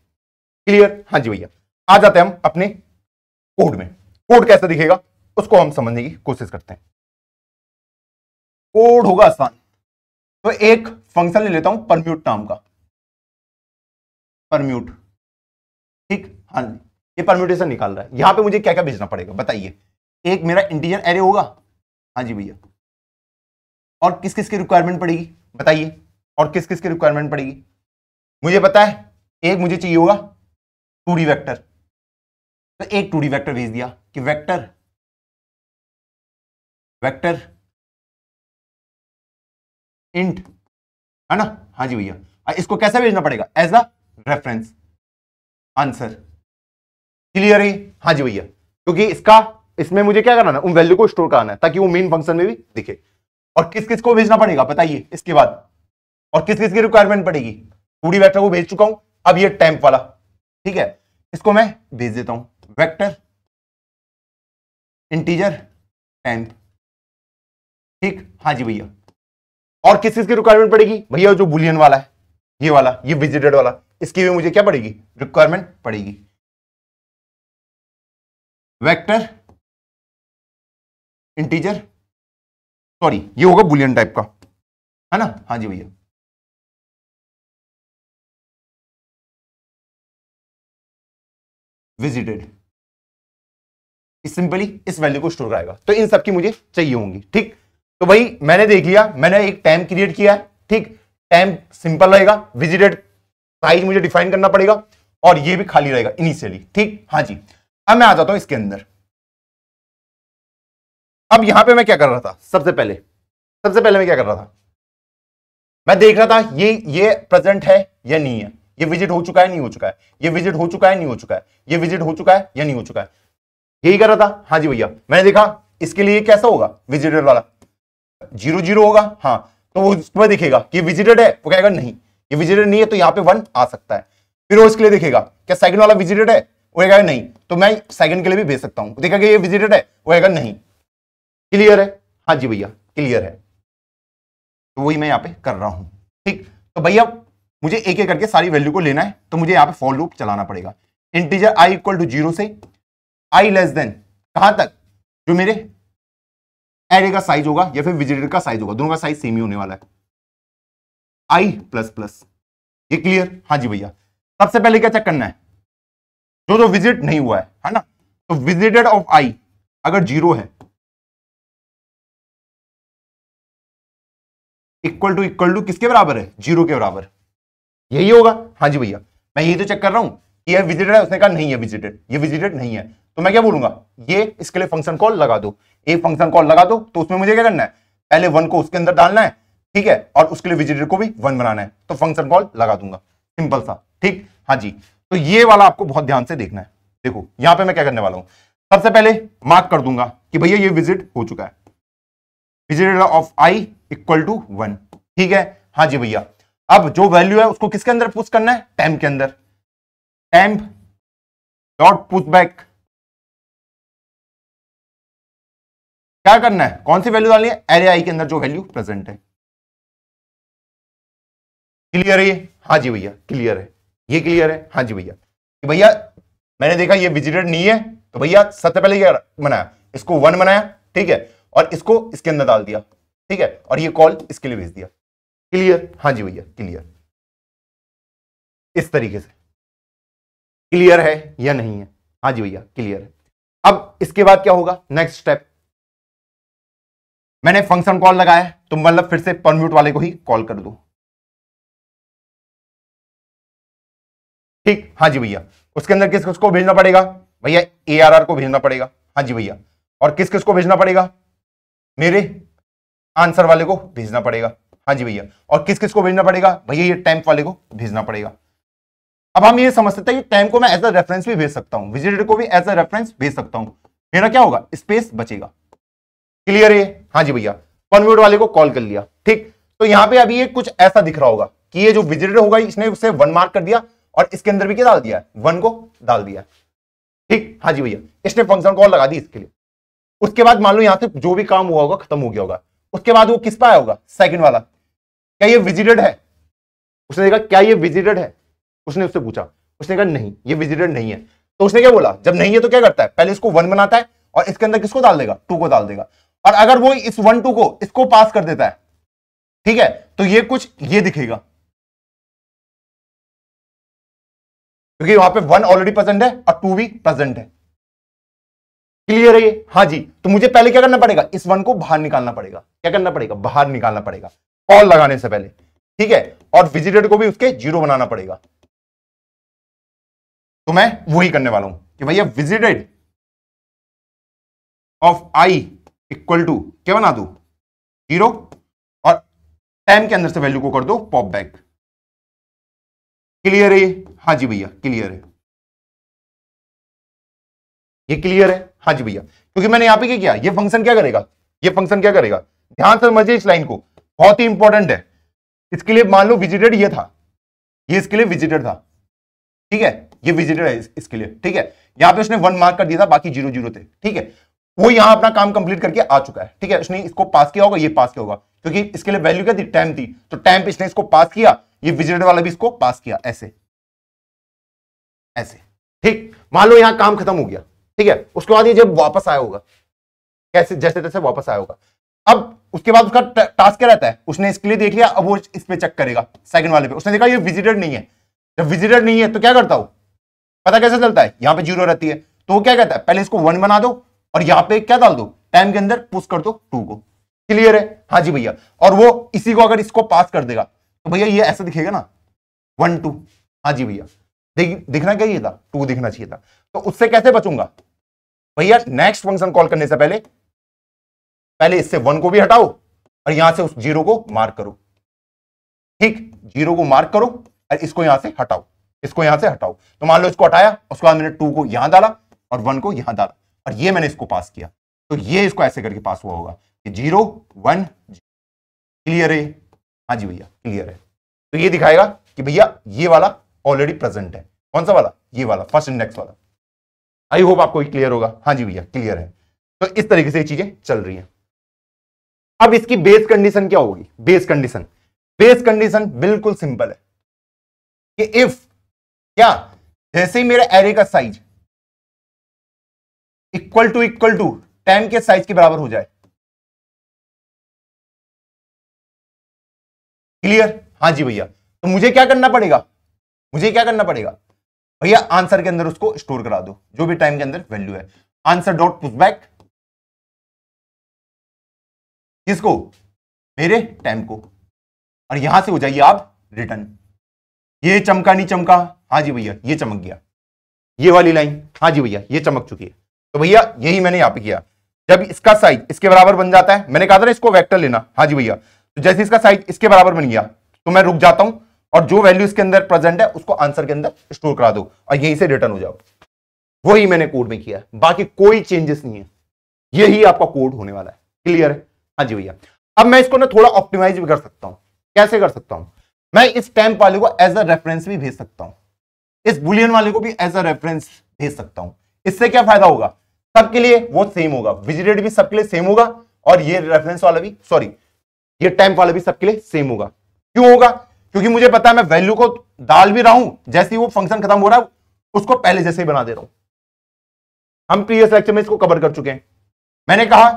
[SPEAKER 1] क्लियर हाँ जी भैया आ जाते हैं हम अपने कोड में कोड कैसा दिखेगा उसको हम समझने की कोशिश करते हैं
[SPEAKER 2] कोड होगा आसान तो एक फंक्शन ले लेता हूं परम्यूट नाम का परम्यूट ठीक हाँ ये परम्यूटेशन निकाल रहा है यहां पे मुझे क्या क्या भेजना पड़ेगा बताइए एक मेरा इंटीजर एरे होगा हाँ जी भैया
[SPEAKER 1] और किस किस की रिक्वायरमेंट पड़ेगी बताइए और किस किस की रिक्वायरमेंट पड़ेगी
[SPEAKER 2] मुझे पता है एक मुझे चाहिए होगा टू वेक्टर तो एक टू डी वैक्टर भेज दिया कि वेक्टर वेक्टर इंट है ना हाँ जी भैया इसको कैसे भेजना पड़ेगा as the reference answer clear है
[SPEAKER 1] हाँ जी भैया क्योंकि इसका इसमें मुझे क्या करना है उन वैल्यू को स्टोर कराना है ताकि वो मेन फंक्शन में भी दिखे और किस किस को भेजना पड़ेगा बताइए इसके बाद और किस किस की रिक्वायरमेंट पड़ेगी
[SPEAKER 2] पूरी वैक्टर को भेज चुका हूं अब ये टैंप वाला ठीक है इसको मैं भेज देता हूं वेक्टर इंटीजर टेंथ ठीक हाँ जी भैया और किस चीज की रिक्वायरमेंट पड़ेगी भैया जो बुलियन वाला है ये वाला ये विजिटेड वाला इसकी भी मुझे क्या पड़ेगी रिक्वायरमेंट पड़ेगी वेक्टर इंटीजर सॉरी ये होगा बुलियन टाइप का है ना हाँ जी भैया विजिटेड सिंपली इस वैल्यू को स्टोर कराएगा तो इन सबकी मुझे चाहिए होंगी ठीक
[SPEAKER 1] तो भाई मैंने देख लिया मैंने एक टाइम क्रिएट किया है ठीक टाइम सिंपल रहेगा विजिटेड साइज मुझे डिफाइन करना पड़ेगा और ये भी खाली रहेगा इनिशियली ठीक हाँ जी
[SPEAKER 2] अब मैं आ जाता हूं इसके अंदर अब यहां पे मैं क्या कर रहा था सबसे पहले सबसे पहले मैं क्या कर रहा था मैं देख रहा था ये ये प्रेजेंट है
[SPEAKER 1] या नहीं है ये विजिट हो चुका है नहीं हो चुका है ये विजिट हो चुका है नहीं हो चुका है ये विजिट हो चुका है या नहीं हो चुका है यही कर रहा था हाँ जी भैया मैंने देखा इसके लिए कैसा होगा विजिटेड वाला जीरो जीरो होगा हाँ तो वो उसमें दिखेगा कि विजिटेड है वो कहेगा नहीं ये विजिटेड नहीं है तो यहाँ पे वन आ सकता है फिर वो इसके लिए देखेगा क्या सेकंड वाला विजिटेड है वो कहेगा नहीं तो मैं सेकंड के लिए भी भेज सकता हूँ देखा कि ये विजिटेड है वो कहेगा नहीं क्लियर है हाँ जी भैया क्लियर है तो वही मैं यहाँ पे कर रहा हूँ ठीक तो भैया मुझे एक एक करके सारी वैल्यू को लेना है तो मुझे यहाँ पे फॉर लूप चलाना पड़ेगा integer i equal to zero से आई लेस देन कहां तक जो मेरे एरे का साइज होगा या फिर विजिटर का साइज होगा दोनों का साइज सेम ही होने वाला है आई प्लस प्लस ये क्लियर हाँ जी भैया सबसे पहले क्या चेक करना है जो जो तो विजिट नहीं हुआ है है ना
[SPEAKER 2] तो विजिटेड ऑफ आई अगर जीरो है इक्वल टू इक्वल टू किसके बराबर है जीरो के बराबर
[SPEAKER 1] यही होगा हाँ जी भैया मैं यही तो चेक कर रहा हूं यह विजिटेड है उसने कहा नहीं है विजिटेड ये विजिटेड नहीं है तो मैं क्या बोलूंगा ये इसके लिए फंक्शन कॉल लगा दो एक फंक्शन कॉल लगा दो तो उसमें मुझे क्या करना है पहले वन को उसके अंदर डालना है ठीक है और उसके लिए विजिटर को भी वन बनाना है तो फंक्शन कॉल लगा दूंगा सिंपल सा ठीक हाँ जी तो ये वाला आपको बहुत ध्यान से देखना है देखो यहां पे मैं क्या करने वाला हूं सबसे पहले मार्क कर दूंगा कि भैया ये विजिट हो चुका है visitor of i equal to one ठीक है हाँ जी भैया अब जो वैल्यू है उसको किसके
[SPEAKER 2] अंदर पुश करना है टैम के अंदर टैम डॉट पुश बैक क्या करना है कौन सी वैल्यू डालनी है एरे आई के अंदर जो वैल्यू प्रेजेंट है क्लियर है ये हाँ
[SPEAKER 1] जी भैया क्लियर है ये क्लियर है हाँ जी भैया भैया मैंने देखा ये विजिटेड नहीं है तो भैया सबसे पहले क्या बनाया इसको वन बनाया ठीक है और इसको इसके अंदर डाल दिया
[SPEAKER 2] ठीक है और ये कॉल इसके लिए भेज दिया क्लियर हाँ जी भैया क्लियर इस तरीके से क्लियर है या नहीं है हाँ जी भैया क्लियर है अब इसके बाद क्या होगा नेक्स्ट स्टेप मैंने
[SPEAKER 1] फंक्शन कॉल लगाया तो मतलब फिर से परम्यूट वाले को ही कॉल कर दो ठीक हाँ जी भैया उसके अंदर किस किस को भेजना पड़ेगा भैया ए को भेजना पड़ेगा हाँ जी भैया और किस किस को भेजना पड़ेगा मेरे आंसर वाले को भेजना पड़ेगा हाँ जी भैया और किस किस को भेजना पड़ेगा भैया ये टैंप वाले को भेजना पड़ेगा अब हम ये समझते हैं कि टैंप को मैं एज अ रेफरेंस भी भेज सकता हूँ विजिटर को भी एज अ रेफरेंस भेज सकता हूँ मेरा क्या होगा स्पेस बचेगा क्लियर है हाँ जी भैया कॉन्वेंट वाले को कॉल कर लिया ठीक तो यहाँ पे अभी ये कुछ ऐसा दिख रहा होगा कि ये जो विजिटर होगा इसने उसे वन मार्क कर दिया और इसके अंदर भी क्या डाल दिया वन को डाल दिया ठीक हाँ जी भैया इसने फंक्शन कॉल लगा दी इसके लिए उसके बाद मान लो यहाँ से जो भी काम हुआ होगा खत्म हो गया होगा उसके बाद वो किस पर आया होगा सेकंड वाला क्या ये विजिटेड है उसने कहा क्या ये विजिटेड है उसने उससे पूछा उसने कहा नहीं ये विजिटेड नहीं है तो उसने क्या बोला जब नहीं है तो क्या करता है पहले इसको वन बनाता है और इसके अंदर किसको डाल देगा टू को डाल देगा और अगर वो इस वन टू को
[SPEAKER 2] इसको पास कर देता है ठीक है तो ये कुछ ये दिखेगा क्योंकि वहां पे वन ऑलरेडी प्रेजेंट है और टू भी प्रेजेंट है
[SPEAKER 1] क्लियर है ये हाँ जी तो मुझे पहले क्या करना पड़ेगा इस वन को बाहर निकालना पड़ेगा क्या करना पड़ेगा बाहर निकालना पड़ेगा ऑल लगाने से पहले ठीक है और विजिटेड को भी उसके जीरो
[SPEAKER 2] बनाना पड़ेगा तो मैं वही करने वाला हूं कि भैया visited of i equal to क्या बना दो जीरो और टाइम के अंदर से वैल्यू को कर दो पॉप बैक क्लियर है हाँ जी भैया क्लियर है
[SPEAKER 1] ये क्लियर है हाँ जी भैया क्योंकि मैंने यहां पे क्या किया ये फंक्शन क्या करेगा ये फंक्शन क्या करेगा ध्यान से समझिए इस लाइन को बहुत ही इंपॉर्टेंट है इसके लिए मान लो विजिटेड ये था ये इसके लिए विजिटेड था ठीक है ये विजिटेड है इसके लिए ठीक है यहां पे उसने वन मार्क कर दिया था बाकी जीरो जीरो थे ठीक है वो यहां अपना काम कंप्लीट करके आ चुका है ठीक है इसने इसको पास किया होगा ये पास किया होगा क्योंकि इसके लिए वैल्यू क्या थी टाइम थी तो टाइम इसने इसको पास किया ये विजिटर वाला भी इसको पास किया ऐसे ऐसे ठीक मान लो यहां काम खत्म हो गया ठीक है उसके बाद ये जब वापस आया होगा कैसे जैसे तैसे वापस आया होगा अब उसके बाद उसका टास्क क्या रहता है उसने इसके लिए देख लिया अब वो इस पे चेक करेगा सेकंड वाले पे उसने देखा ये विजिटर नहीं है जब विजिटर नहीं है तो क्या करता हो पता कैसे चलता है यहां पे जीरो रहती है तो वो क्या कहता है पहले इसको वन बना दो और यहां पे क्या डाल दो टाइम के अंदर पुश कर दो टू को क्लियर है हाँ जी भैया और वो इसी को अगर इसको पास कर देगा तो भैया ये ऐसा दिखेगा ना वन टू हाँ जी भैया दिखना क्या था टू दिखना चाहिए था तो उससे कैसे बचूंगा भैया नेक्स्ट फंक्शन कॉल करने से पहले पहले इससे वन को भी हटाओ और यहां से उस जीरो को मार्क करो ठीक जीरो को मार्क करो और इसको यहां से हटाओ इसको यहां से हटाओ तो मान लो इसको हटाया उसके बाद मैंने टू को यहां डाला और वन को यहां डाला और ये मैंने इसको पास किया तो ये इसको ऐसे करके पास हुआ होगा कि जीरो वन क्लियर है हाँ जी भैया क्लियर है तो ये दिखाएगा कि भैया ये वाला ऑलरेडी प्रेजेंट है कौन सा वाला ये वाला फर्स्ट इंडेक्स वाला आई होप आपको क्लियर होगा हाँ जी भैया क्लियर है तो इस तरीके से चीजें चल रही है अब इसकी बेस कंडीशन क्या होगी बेस कंडीशन बेस कंडीशन बिल्कुल सिंपल है
[SPEAKER 2] कि इफ क्या जैसे ही मेरा एरे का size equal to equal to ten के साइज के बराबर हो जाए क्लियर हाँ जी भैया तो मुझे क्या करना पड़ेगा
[SPEAKER 1] मुझे क्या करना पड़ेगा भैया आंसर के अंदर उसको स्टोर करा दो जो भी टाइम के अंदर वैल्यू
[SPEAKER 2] है आंसर डॉट पुशबैक किसको मेरे टाइम को और यहां से हो जाइए आप रिटर्न
[SPEAKER 1] ये चमका नहीं चमका हाँ जी भैया ये चमक गया ये वाली लाइन हाँ जी भैया ये चमक चुकी है तो भैया यही मैंने यहां पर किया जब इसका साइज इसके बराबर बन जाता है मैंने कहा था ना इसको वेक्टर लेना हाँ जी भैया तो जैसे इसका साइज इसके बराबर बन गया तो मैं रुक जाता हूं और जो वैल्यू इसके अंदर प्रेजेंट है उसको आंसर के अंदर स्टोर करा दो और यहीं से रिटर्न हो जाओ वही मैंने कोड में किया बाकी कोई चेंजेस नहीं है यही आपका कोड होने वाला है क्लियर है हाँ जी भैया अब मैं इसको ना थोड़ा ऑप्टिमाइज भी कर सकता हूं कैसे कर सकता हूं मैं इस टैंप वाले को एज अ रेफरेंस भी भेज सकता हूँ इस बुलियन वाले को भी एज अ रेफरेंस भेज सकता हूं इससे क्या फायदा होगा सबके लिए वो सेम होगा विजिटेड भी सबके लिए सेम होगा और ये रेफरेंस वाला भी सॉरी ये टाइम वाला भी सबके लिए सेम होगा क्यों होगा क्योंकि मुझे पता है मैं वैल्यू को डाल भी रहा हूं जैसे वो फंक्शन खत्म हो रहा है उसको पहले जैसे ही बना दे रहा हूं हम प्रीवियस लेक्चर में इसको कवर कर चुके हैं मैंने कहा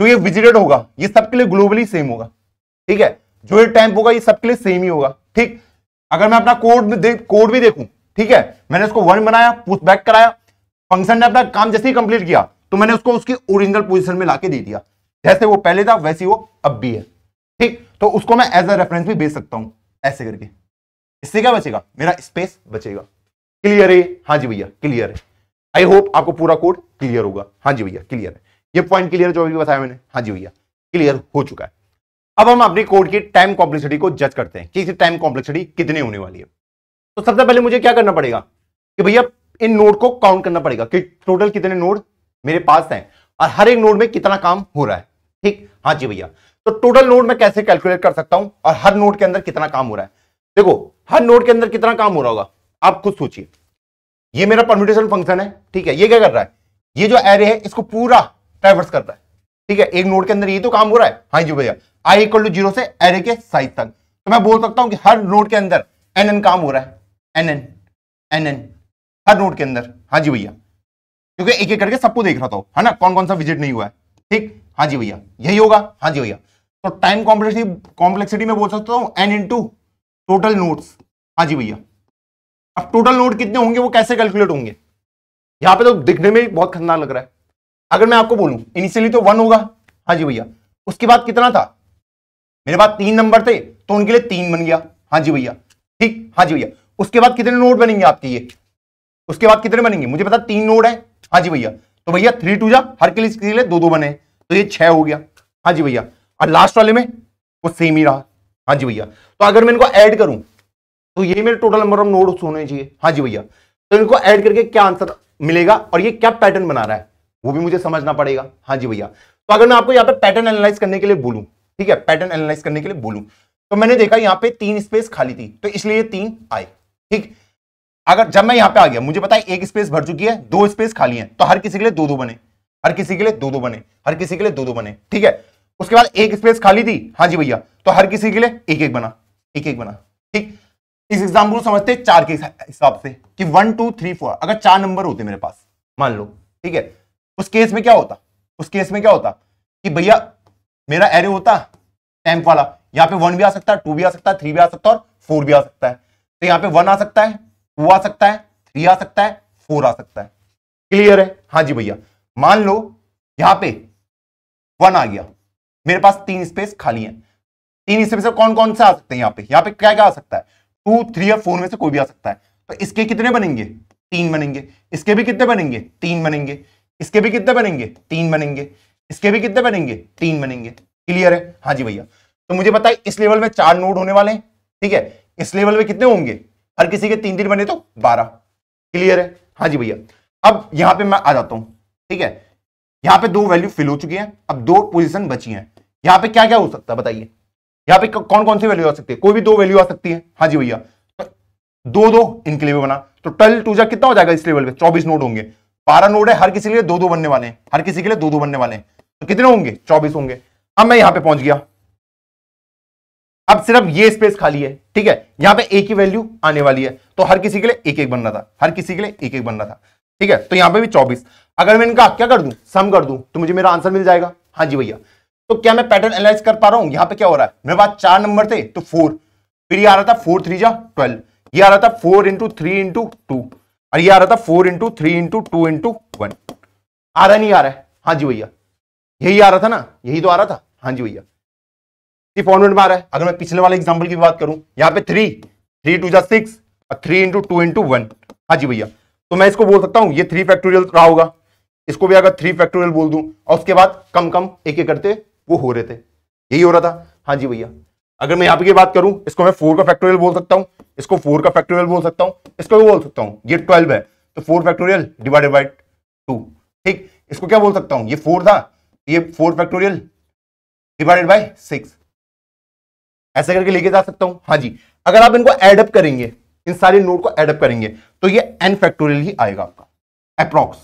[SPEAKER 1] जो ये विजिटेड होगा ये सबके लिए ग्लोबली सेम होगा ठीक है जो ये टाइम होगा ये सबके लिए सेम ही होगा ठीक अगर मैं अपना कोड कोड भी देखूं ठीक है मैंने इसको वन बनाया पुश बैक कराया फंक्शन ने अपना काम जैसे ही कंप्लीट किया तो मैंने उसको उसकी ओरिजिनल पोजिशन में लाके दे दिया जैसे वो पहले था वैसे वो अब भी है ठीक तो उसको मैं एज अ रेफरेंस भी भेज सकता हूं ऐसे करके इससे क्या बचेगा मेरा स्पेस बचेगा क्लियर है हाँ जी भैया क्लियर है आई होप आपको पूरा कोड क्लियर होगा हाँ जी भैया क्लियर है ये पॉइंट क्लियर जो अभी बताया मैंने हाँ जी भैया क्लियर हो चुका है अब हम अपने कोड की टाइम कॉम्प्लेक्सिटी को जज करते हैं कि टाइम कॉम्प्लेक्सिटी कितनी होने वाली है तो सबसे पहले मुझे क्या करना पड़ेगा कि भैया इन नोड को काउंट करना पड़ेगा कि टोटल कितने नोड मेरे पास हैं और हर एक नोड में कितना काम हो रहा है ठीक हाँ जी भैया तो टोटल नोड में कैसे कैलकुलेट कर सकता हूं और हर नोड के अंदर कितना काम हो रहा है देखो हर नोड के अंदर कितना काम हो रहा होगा आप खुद सोचिए ये मेरा परम्यूटेशन फंक्शन है ठीक है ये क्या कर रहा है ये जो एरे है इसको पूरा ट्रेवर्स कर रहा है ठीक है एक नोड के अंदर ये तो काम हो रहा है हाँ जी भैया आई इक्वल टू जीरो से एरे के साइज तक तो मैं बोल सकता हूं कि हर नोड के अंदर एन एन काम हो रहा है एन एन एन एन हर नोट के अंदर हाँ जी भैया क्योंकि एक एक करके सबको देख रहा था है ना कौन कौन सा विजिट नहीं हुआ है ठीक हाँ जी भैया यही होगा हाँ जी भैया तो टाइम कॉम्प्लेक्सिटी कॉम्प्लेक्सिटी में बोल सकता हूँ एन इंटू टोटल नोट्स हाँ जी भैया अब टोटल नोट कितने होंगे वो कैसे कैलकुलेट होंगे यहाँ पे तो दिखने में बहुत खतरनाक लग रहा है अगर मैं आपको बोलूं इनिशियली तो वन होगा हाँ जी भैया उसके बाद कितना था मेरे पास तीन नंबर थे तो उनके लिए तीन बन गया हाँ जी भैया ठीक हाँ जी भैया उसके बाद कितने नोट बनेंगे आपके ये उसके बाद कितने बनेंगे मुझे पता तीन नोड है हाँ जी भैया तो भैया थ्री टू जा हर के लिए दो दो बने तो ये छह हो गया हाँ जी भैया और लास्ट वाले में वो सेम ही रहा हाँ जी भैया तो अगर मैं इनको ऐड करूं तो ये मेरे टोटल नंबर ऑफ नोड होने चाहिए हाँ जी भैया तो इनको ऐड करके क्या आंसर मिलेगा और ये क्या पैटर्न बना रहा है वो भी मुझे समझना पड़ेगा हाँ जी भैया तो अगर मैं आपको यहाँ पे पैटर्न एनालाइज करने के लिए बोलूँ ठीक है पैटर्न एनालाइज करने के लिए बोलूँ तो मैंने देखा यहाँ पे तीन स्पेस खाली थी तो इसलिए तीन आए ठीक अगर जब मैं यहां पे आ गया मुझे पता है एक स्पेस भर चुकी है दो स्पेस खाली है तो हर किसी के लिए दो दो बने हर किसी के लिए दो दो बने हर किसी के लिए दो दो बने ठीक है उसके बाद एक स्पेस खाली थी हाँ जी भैया तो हर किसी के लिए एक एक बना एक एक बना ठीक इस एग्जाम्पल को समझते चार के हिसाब से कि वन टू थ्री फोर अगर चार नंबर होते मेरे पास मान लो ठीक है उस केस में क्या होता उस केस में क्या होता कि भैया मेरा एरे होता टेम्प वाला यहाँ पे वन भी आ सकता है टू भी आ सकता है थ्री भी आ सकता है और फोर भी आ सकता है तो यहाँ पे वन आ सकता है टू आ सकता है थ्री आ सकता है फोर आ सकता है क्लियर है हाँ जी भैया मान लो यहां पे वन आ गया मेरे पास तीन स्पेस खाली है तीन स्पेस कौन कौन से आ सकते हैं यहाँ पे यहाँ पे क्या क्या आ सकता है टू थ्री या फोर में से कोई भी आ सकता है तो इसके कितने बनेंगे तीन बनेंगे इसके भी कितने बनेंगे तीन बनेंगे इसके भी कितने बनेंगे तीन बनेंगे इसके भी कितने बनेंगे तीन बनेंगे क्लियर है हाँ जी भैया तो मुझे बताए इस लेवल में चार नोड होने वाले हैं ठीक है इस लेवल में कितने होंगे हर किसी के तीन तीन बने तो बारह क्लियर है हाँ जी भैया अब यहां पे मैं आ जाता हूं ठीक है यहां पे दो वैल्यू फिल हो चुकी हैं अब दो पोजीशन बची हैं यहां पे क्या क्या हो सकता है बताइए यहां पे कौन कौन सी वैल्यू आ सकती है कोई भी दो वैल्यू आ सकती है हाँ जी भैया तो दो दो इनके लिए बना तो टल टू जा कितना हो जाएगा इस लेवल पे चौबीस नोड होंगे बारह नोड है हर किसी के लिए दो दो बनने वाले हैं हर किसी के लिए दो दो बनने वाले हैं तो कितने होंगे चौबीस होंगे अब मैं यहां पे पहुंच गया अब सिर्फ ये स्पेस खाली है ठीक है यहां पे ए की वैल्यू आने वाली है तो हर किसी के लिए एक एक बन रहा था हर किसी के लिए एक एक बन रहा था ठीक है तो यहां पे भी 24 अगर मैं इनका क्या कर दूं सम कर दूं तो मुझे मेरा आंसर मिल जाएगा हाँ जी भैया तो क्या मैं पैटर्न एनालाइज कर पा रहा हूं यहां पर क्या हो रहा है मेरे पास चार नंबर थे तो फोर फिर ये आ रहा था फोर थ्री जा ट्वेल्व ये आ रहा था four into three into two और ये आ रहा था four into three into two into one आ रहा नहीं आ रहा है हाँ जी भैया यही आ रहा था ना यही तो आ रहा था हाँ जी भैया फॉर्मेट में आ रहा है अगर मैं पिछले वाले एग्जाम्पल की बात करूं यहाँ पे थ्री थ्री टू जा सिक्स और three into two into one हाँ जी भैया तो मैं इसको बोल सकता हूँ ये थ्री फैक्टोरियल रहा होगा इसको भी अगर थ्री फैक्टोरियल बोल दूं और उसके बाद कम कम एक एक करते वो हो रहे थे यही हो रहा था हाँ जी भैया अगर मैं यहाँ पे बात करूं इसको मैं फोर का फैक्टोरियल बोल सकता हूँ इसको फोर का फैक्टोरियल बोल सकता हूँ इसको भी बोल सकता हूँ ये ट्वेल्व है तो four factorial divided by two ठीक इसको क्या बोल सकता हूँ ये फोर था ये four factorial divided by six ऐसे करके लेके जा सकता हूं हाँ जी अगर आप इनको एडअप करेंगे इन सारे नोट को एडअप करेंगे तो ये एन फैक्टोरियल ही आएगा आपका अप्रोक्स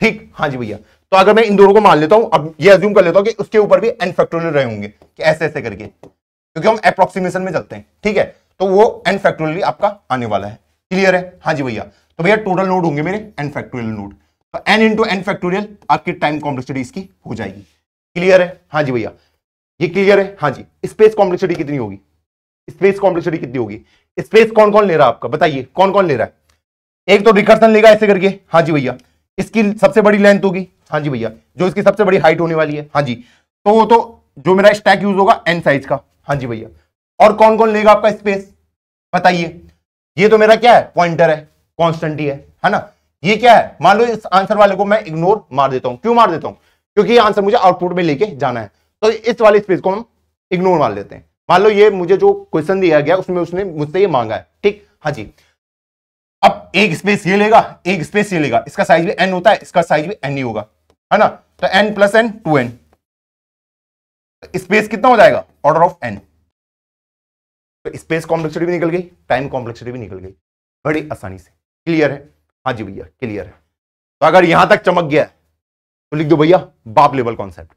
[SPEAKER 1] ठीक हाँ जी भैया तो अगर मैं इन दोनों को मान लेता हूं अब ये अज्यूम कर लेता हूं कि उसके ऊपर भी एन फैक्टोरियल रहे होंगे कि ऐसे ऐसे करके क्योंकि हम अप्रोक्सीमेशन में चलते हैं ठीक है तो वो एन फैक्टोरियल आपका आने वाला है क्लियर है हाँ जी भैया तो भैया टोटल नोट होंगे मेरे एन फैक्टोरियल नोट तो एन इंटू एन फैक्टोरियल आपकी टाइम कॉम्प्लेक्सिटी इसकी हो जाएगी क्लियर है हाँ जी भैया ये क्लियर है हाँ जी स्पेस कॉम्प्लेक्सिटी कितनी होगी स्पेस कॉम्प्लेक्सिटी कितनी होगी स्पेस कौन कौन ले रहा है आपका बताइए कौन कौन ले रहा है एक तो रिकर्सन लेगा ऐसे करके हाँ जी भैया इसकी सबसे बड़ी लेंथ होगी हाँ जी भैया जो इसकी सबसे बड़ी हाइट होने वाली है हाँ जी तो वो तो जो मेरा स्टैक यूज होगा एन साइज का हाँ जी भैया और कौन कौन लेगा आपका स्पेस बताइए ये तो मेरा क्या है पॉइंटर है कॉन्स्टेंट ही है है ना ये क्या है मान लो इस आंसर वाले को मैं इग्नोर मार देता हूँ क्यों मार देता हूँ क्योंकि ये आंसर मुझे आउटपुट में लेके जाना है तो इस वाले स्पेस को हम इग्नोर मान लेते हैं मान लो ये मुझे जो क्वेश्चन दिया गया उसमें उसने मुझसे ये मांगा है ठीक हाँ जी अब एक स्पेस ये लेगा एक स्पेस ये लेगा इसका साइज भी एन होता है इसका साइज भी एन ही होगा है ना तो n plus n two n space कितना हो जाएगा ऑर्डर ऑफ एन तो स्पेस कॉम्प्लेक्सिटी भी निकल गई टाइम कॉम्प्लेक्सिटी भी निकल गई बड़ी आसानी से क्लियर है हाँ जी भैया क्लियर है तो अगर यहां तक चमक गया तो लिख दो भैया बाप लेवल कॉन्सेप्ट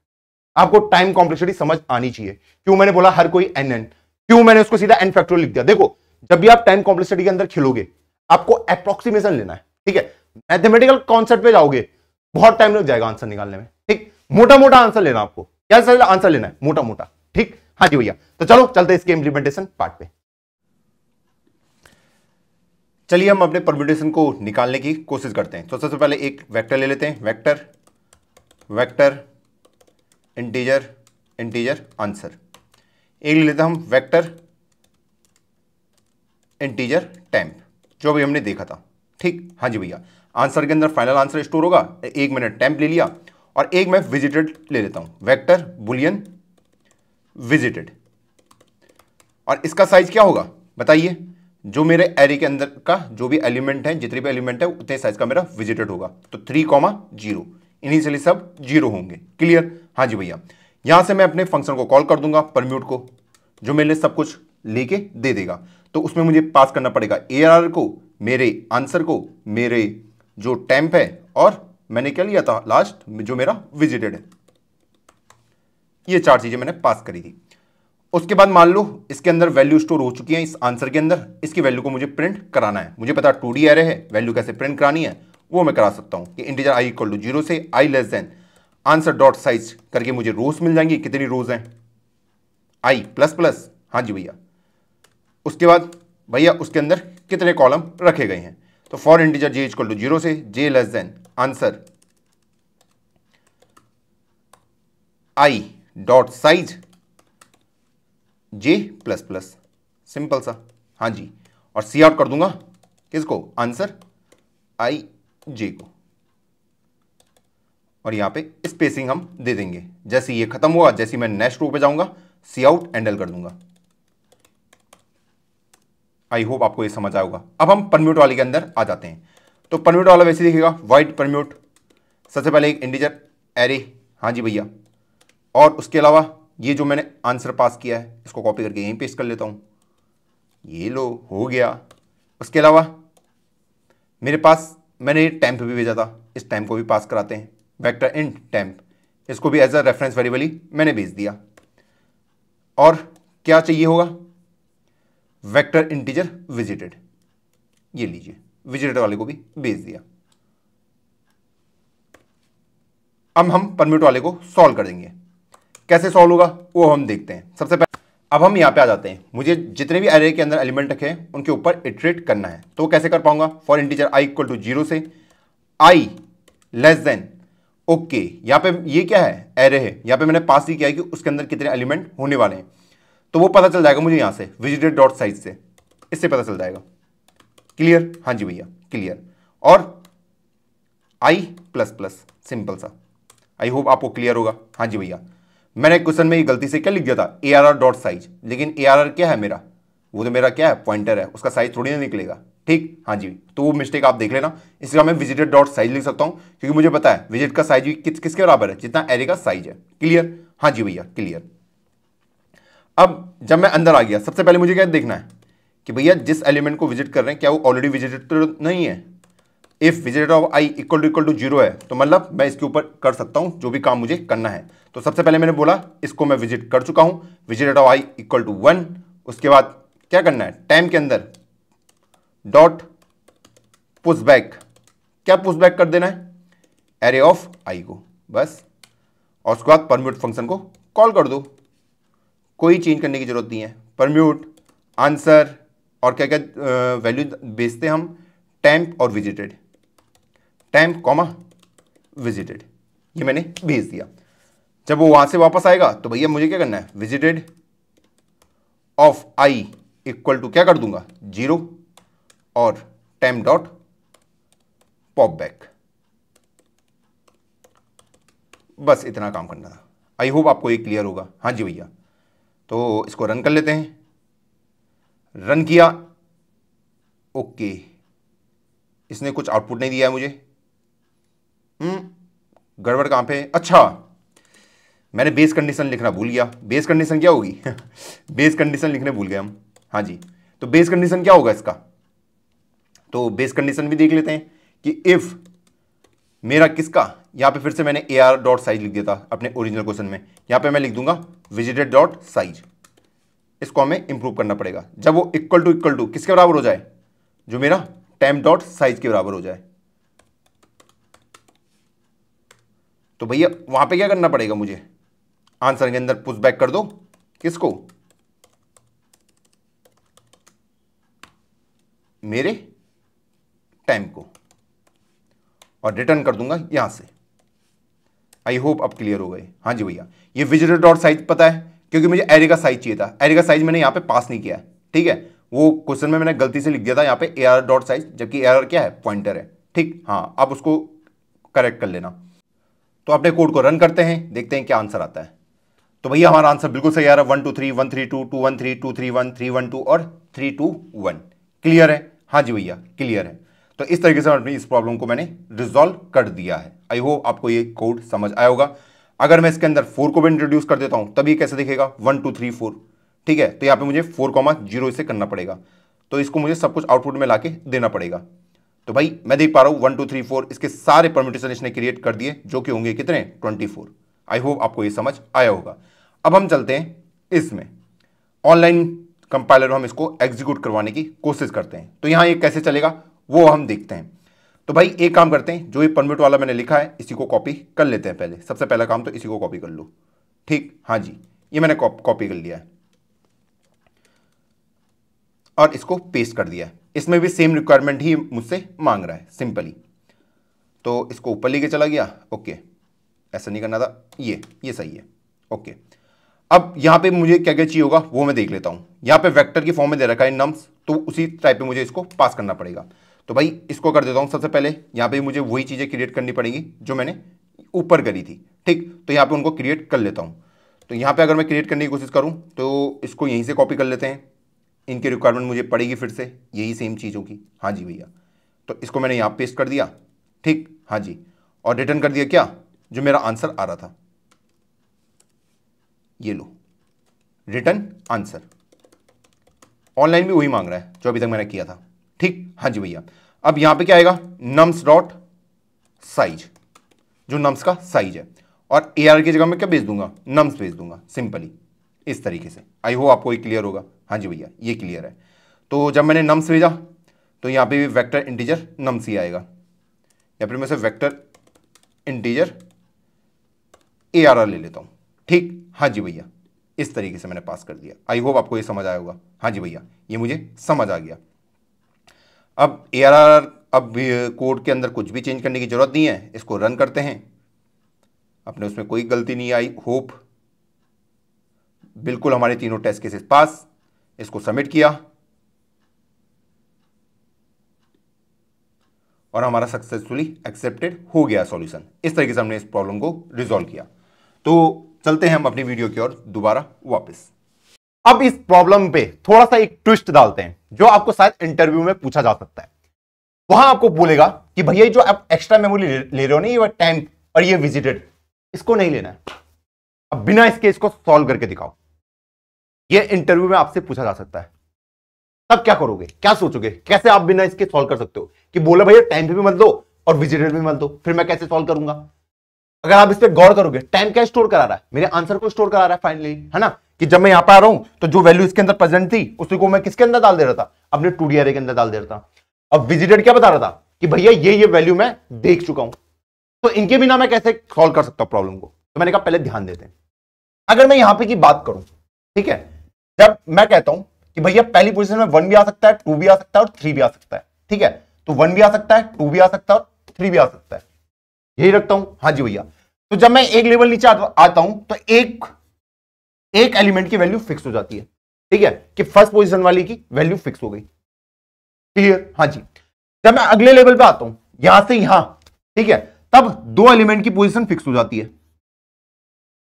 [SPEAKER 1] आपको टाइम कॉम्प्लेक्सिटी समझ आनी चाहिए क्यों मैंने बोला हर कोई एन एन क्यों मैंने उसको सीधा एन फैक्टोरियल लिख दिया देखो जब भी आप टाइम कॉम्प्लेक्सिटी के अंदर खेलोगे आपको अप्रोक्सीमेशन लेना है ठीक है मैथमेटिकल कॉन्सेप्ट पे जाओगे बहुत टाइम लग जाएगा आंसर निकालने में ठीक मोटा मोटा आंसर लेना आपको क्या सर आंसर लेना है मोटा मोटा ठीक हाँ जी भैया तो चलो चलते इसके इंप्लीमेंटेशन पार्ट पे चलिए हम अपने परम्यूटेशन को निकालने की कोशिश करते हैं तो सबसे पहले एक वेक्टर ले लेते हैं vector vector integer integer answer एक लेते हम वेक्टर इंटीजर टैम्प जो अभी हमने देखा था ठीक हाँ जी भैया आंसर के अंदर फाइनल आंसर स्टोर होगा एक मैंने टैम्प ले लिया और एक मैं विजिटेड ले लेता हूं वेक्टर बुलियन विजिटेड और इसका साइज क्या होगा बताइए जो मेरे एरे के अंदर का जो भी एलिमेंट है जितने भी एलिमेंट है उतने साइज का मेरा विजिटेड होगा तो थ्री कॉमा जीरो इनिशियली सब जीरो होंगे क्लियर हाँ जी भैया यहां से मैं अपने फंक्शन को कॉल कर दूंगा परम्यूट को जो मेरे लिए सब कुछ लेके दे देगा तो उसमें मुझे पास करना पड़ेगा ए को मेरे आंसर को मेरे जो टैंप है और मैंने क्या लिया था लास्ट जो मेरा विजिटेड है ये चार चीज़ें मैंने पास करी थी उसके बाद मान लो इसके अंदर वैल्यू स्टोर हो चुकी है इस आंसर के अंदर इसकी वैल्यू को मुझे प्रिंट कराना है मुझे पता टू डी एरे है वैल्यू कैसे प्रिंट करानी है वो मैं करा सकता हूँ कि integer i equal to zero से i less than answer dot size करके मुझे रोज मिल जाएंगी कितनी रोज हैं आई प्लस प्लस हाँ जी भैया उसके बाद भैया उसके अंदर कितने कॉलम रखे गए हैं तो for integer j equal to zero से j less than answer i dot size j plus plus simple सा हाँ जी और सी आउट कर दूंगा किसको आंसर आई जे को और यहां पे स्पेसिंग हम दे देंगे जैसे ये खत्म हुआ जैसे मैं नेक्स्ट रो पे जाऊंगा सी आउट एंडल कर दूंगा आई होप आपको ये समझ आएगा अब हम परम्यूट वाले के अंदर आ जाते हैं तो परम्यूट वाला वैसे देखिएगा वाइट परम्यूट सबसे पहले एक इंडिजर एरे हाँ जी भैया और उसके अलावा ये जो मैंने आंसर पास किया है इसको कॉपी करके यहीं पेस्ट कर लेता हूँ ये लो हो गया उसके अलावा मेरे पास मैंने टैंप भी भेजा था इस टैंप को भी पास कराते हैं वेक्टर इन टैंप इसको भी एज अ रेफरेंस ही मैंने भेज दिया और क्या चाहिए होगा वेक्टर इंटीजर विजिटेड ये लीजिए विजिटेड वाले को भी भेज दिया अब हम परमिट वाले को सॉल्व कर देंगे कैसे सॉल्व होगा वो हम देखते हैं सबसे पहले अब हम यहाँ पे आ जाते हैं मुझे जितने भी एरे के अंदर एलिमेंट रखे हैं उनके ऊपर इटरेट करना है तो कैसे कर पाऊंगा for integer i equal to zero से आई लेस देन ओके यहाँ पे ये क्या है एरे है यहाँ पे मैंने पास ही किया है कि उसके अंदर कितने एलिमेंट होने वाले हैं तो वो पता चल जाएगा मुझे यहाँ से विजिटेड डॉट साइज से इससे पता चल जाएगा क्लियर हाँ जी भैया क्लियर और आई प्लस प्लस सिंपल सा आई होप आपको क्लियर होगा हाँ जी भैया मैंने क्वेश्चन में ये गलती से क्या लिख दिया था A R R dot size लेकिन ए आर आर क्या है मेरा वो तो मेरा क्या है पॉइंटर है उसका साइज थोड़ी ना निकलेगा ठीक हाँ जी तो वो मिस्टेक आप देख लेना इसलिए मैं विजिटेड डॉट साइज लिख सकता हूँ क्योंकि मुझे पता है विजिट का साइज भी किस किसके बराबर है जितना एरे का साइज है क्लियर हाँ जी भैया क्लियर अब जब मैं अंदर आ गया सबसे पहले मुझे क्या देखना है कि भैया जिस एलिमेंट को विजिट कर रहे हैं क्या वो ऑलरेडी विजिटेड तो नहीं है if visited of i equal to equal to zero है तो मतलब मैं इसके ऊपर कर सकता हूँ जो भी काम मुझे करना है तो सबसे पहले मैंने बोला इसको मैं विजिट कर चुका हूं visit at i equal to one उसके बाद क्या करना है टाइम के अंदर डॉट पुशबैक क्या पुशबैक कर देना है एरे ऑफ आई को बस और उसके बाद परम्यूट फंक्शन को कॉल कर दो कोई चेंज करने की जरूरत नहीं है परम्यूट आंसर और क्या क्या वैल्यू भेजते हम टैंप और विजिटेड टैंप कॉमा विजिटेड ये मैंने भेज दिया जब वो वहां से वापस आएगा तो भैया मुझे क्या करना है visited of i equal to क्या कर दूंगा जीरो और टाइम डॉट पॉप बैक बस इतना काम करना था आई होप आपको ये क्लियर होगा हाँ जी भैया तो इसको रन कर लेते हैं रन किया ओके इसने कुछ आउटपुट नहीं दिया है मुझे हम्म, गड़बड़ कहाँ पे अच्छा मैंने बेस कंडीशन लिखना भूल गया बेस कंडीशन क्या होगी बेस कंडीशन लिखने भूल गए हम हाँ जी तो बेस कंडीशन क्या होगा इसका तो बेस कंडीशन भी देख लेते हैं कि इफ़ मेरा किसका यहाँ पे फिर से मैंने ए आर डॉट साइज लिख दिया था अपने ओरिजिनल क्वेश्चन में यहाँ पे मैं लिख दूंगा विजिटेड डॉट साइज इसको हमें इंप्रूव करना पड़ेगा जब वो इक्वल टू इक्वल टू किसके बराबर हो जाए जो मेरा टाइम डॉट साइज के बराबर हो जाए तो भैया वहां पे क्या करना पड़ेगा मुझे आंसर के अंदर पुश बैक कर दो किसको मेरे टाइम को और रिटर्न कर दूंगा यहां से आई होप अब क्लियर हो गए हाँ जी भैया ये विजिटर डॉट साइज पता है क्योंकि मुझे एरे का साइज चाहिए था एरे का साइज मैंने यहां पे पास नहीं किया है ठीक है वो क्वेश्चन में मैंने गलती से लिख दिया था यहां पे ए आर डॉट साइज जबकि ए आर क्या है पॉइंटर है ठीक हाँ आप उसको करेक्ट कर लेना तो अपने कोड को रन करते हैं देखते हैं क्या आंसर आता है तो भैया हमारा आंसर बिल्कुल सही आ रहा है one two three one three two two one three two three one three one two और थ्री टू वन क्लियर है हाँ जी भैया क्लियर है तो इस तरीके से अपनी इस प्रॉब्लम को मैंने रिजोल्व कर दिया है आई होप आपको ये कोड समझ आया होगा अगर मैं इसके अंदर फोर को भी इंट्रोड्यूस कर देता हूँ तभी कैसे दिखेगा वन टू थ्री फोर ठीक है तो यहाँ पे मुझे फोर कॉमा जीरो इसे करना पड़ेगा तो इसको मुझे सब कुछ आउटपुट में ला देना पड़ेगा तो भाई मैं देख पा रहा हूँ वन टू थ्री फोर इसके सारे परमिटेशन इसने क्रिएट कर दिए जो कि होंगे कितने ट्वेंटी फोर आई होप आपको ये समझ आया होगा अब हम चलते हैं इसमें ऑनलाइन कंपाइलर हम इसको एग्जीक्यूट करवाने की कोशिश करते हैं तो यहां ये कैसे चलेगा वो हम देखते हैं तो भाई एक काम करते हैं जो ये परमिट वाला मैंने लिखा है इसी को कॉपी कर लेते हैं पहले सबसे पहला काम तो इसी को कॉपी कर लो ठीक हाँ जी ये मैंने कॉपी कर लिया है और इसको पेस्ट कर दिया इसमें भी सेम रिक्वायरमेंट ही मुझसे मांग रहा है सिंपली तो इसको ऊपर लेके चला गया ओके ऐसा नहीं करना था ये ये सही है ओके अब यहाँ पे मुझे क्या क्या चाहिए होगा वो मैं देख लेता हूँ यहाँ पे वेक्टर की फॉर्म में दे रखा है नम्स तो उसी टाइप पे मुझे इसको पास करना पड़ेगा तो भाई इसको कर देता हूँ सबसे पहले यहाँ पे मुझे वही चीज़ें क्रिएट करनी पड़ेंगी जो मैंने ऊपर करी थी ठीक तो यहाँ पे उनको क्रिएट कर लेता हूँ तो यहाँ पर अगर मैं क्रिएट करने की कोशिश करूँ तो इसको यहीं से कॉपी कर लेते हैं इनकी रिक्वायरमेंट मुझे पड़ेगी फिर से यही सेम चीज़ों की हाँ जी भैया तो इसको मैंने यहाँ पेस्ट कर दिया ठीक हाँ जी और रिटर्न कर दिया क्या जो मेरा आंसर आ रहा था ये लो रिटर्न आंसर ऑनलाइन भी वही मांग रहा है जो अभी तक मैंने किया था ठीक हाँ जी भैया अब यहां पे क्या आएगा नम्स डॉट साइज जो नम्स का साइज है और ए आर की जगह मैं क्या भेज दूंगा नम्स भेज दूंगा सिंपली इस तरीके से आई होप आपको ये क्लियर होगा हाँ जी भैया ये क्लियर है तो जब मैंने नम्स भेजा तो यहाँ पे भी वैक्टर इंटीजर नम्स ही आएगा या फिर मैं से vector integer A R R ले लेता हूँ ठीक हाँ जी भैया इस तरीके से मैंने पास कर दिया आई होप आपको ये समझ आया होगा हाँ जी भैया ये मुझे समझ आ गया अब ए अब कोड के अंदर कुछ भी चेंज करने की ज़रूरत नहीं है इसको रन करते हैं अपने उसमें कोई गलती नहीं आई होप बिल्कुल हमारे तीनों टेस्ट केसेस पास इसको सबमिट किया और हमारा सक्सेसफुली एक्सेप्टेड हो गया सॉल्यूशन इस तरीके से हमने इस प्रॉब्लम को रिजॉल्व किया तो चलते हैं हम अपनी वीडियो की ओर दोबारा वापस अब इस प्रॉब्लम पे थोड़ा सा एक ट्विस्ट डालते हैं जो आपको शायद इंटरव्यू में पूछा जा सकता है वहां आपको बोलेगा कि भैया जो आप एक्स्ट्रा मेमोरी ले रहे हो ना ये टैंक और ये विजिटेड इसको नहीं लेना है अब बिना इसके इसको सॉल्व करके दिखाओ ये इंटरव्यू में आपसे पूछा जा सकता है तब क्या करोगे क्या सोचोगे कैसे आप बिना इसके सॉल्व कर सकते हो कि बोले भैया टाइम पे भी मत दो और विजिटेड भी मत दो फिर मैं कैसे सॉल्व करूंगा अगर आप इस पर गौर करोगे टाइम क्या स्टोर करा रहा है मेरे आंसर को स्टोर करा रहा है फाइनली है ना कि जब मैं यहां पर आ रहा हूं तो जो वैल्यू इसके अंदर प्रेजेंट थी उसी को मैं किसके अंदर डाल दे रहा था अपने टू डी के अंदर डाल दे रहा था अब विजिटेड क्या बता रहा था कि भैया ये ये वैल्यू मैं देख चुका हूं तो इनके बिना मैं कैसे सॉल्व कर सकता हूं प्रॉब्लम को तो मैंने कहा पहले ध्यान देते हैं अगर मैं यहां पे की बात करूं ठीक है जब मैं कहता हूं कि भैया पहली पोजीशन में वन भी आ सकता है टू भी आ सकता है और थ्री भी आ सकता है ठीक है तो वन भी आ सकता है टू भी आ सकता है और थ्री भी आ सकता है यही रखता हूं हाँ जी भैया तो जब मैं एक लेवल नीचे आता हूं तो एक एक एलिमेंट की वैल्यू फिक्स हो जाती है ठीक है कि फर्स्ट पोजीशन वाली की वैल्यू फिक्स हो गई क्लियर हाँ जी जब मैं अगले लेवल पे आता हूं यहां से यहां ठीक है तब दो एलिमेंट की पोजीशन फिक्स हो जाती है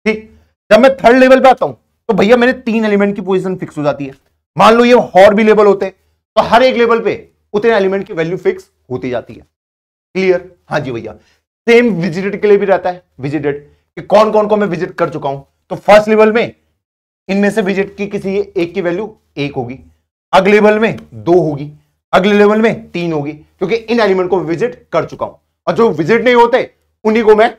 [SPEAKER 1] ठीक जब मैं थर्ड लेवल पे आता हूं तो भैया मेरे तीन एलिमेंट की पोजिशन फिक्स हो जाती है मान लो ये और भी लेवल होते तो हर एक लेवल पे उतने एलिमेंट की वैल्यू फिक्स होती जाती है क्लियर हाँ जी भैया सेम विजिटेड के लिए भी रहता है विजिटेड कि कौन कौन को मैं विजिट कर चुका हूं तो फर्स्ट लेवल में इनमें से विजिट की किसी एक की वैल्यू एक होगी अगले लेवल में दो होगी अगले लेवल में तीन होगी क्योंकि इन एलिमेंट को विजिट कर चुका हूं और जो विजिट नहीं होते उन्हीं को मैं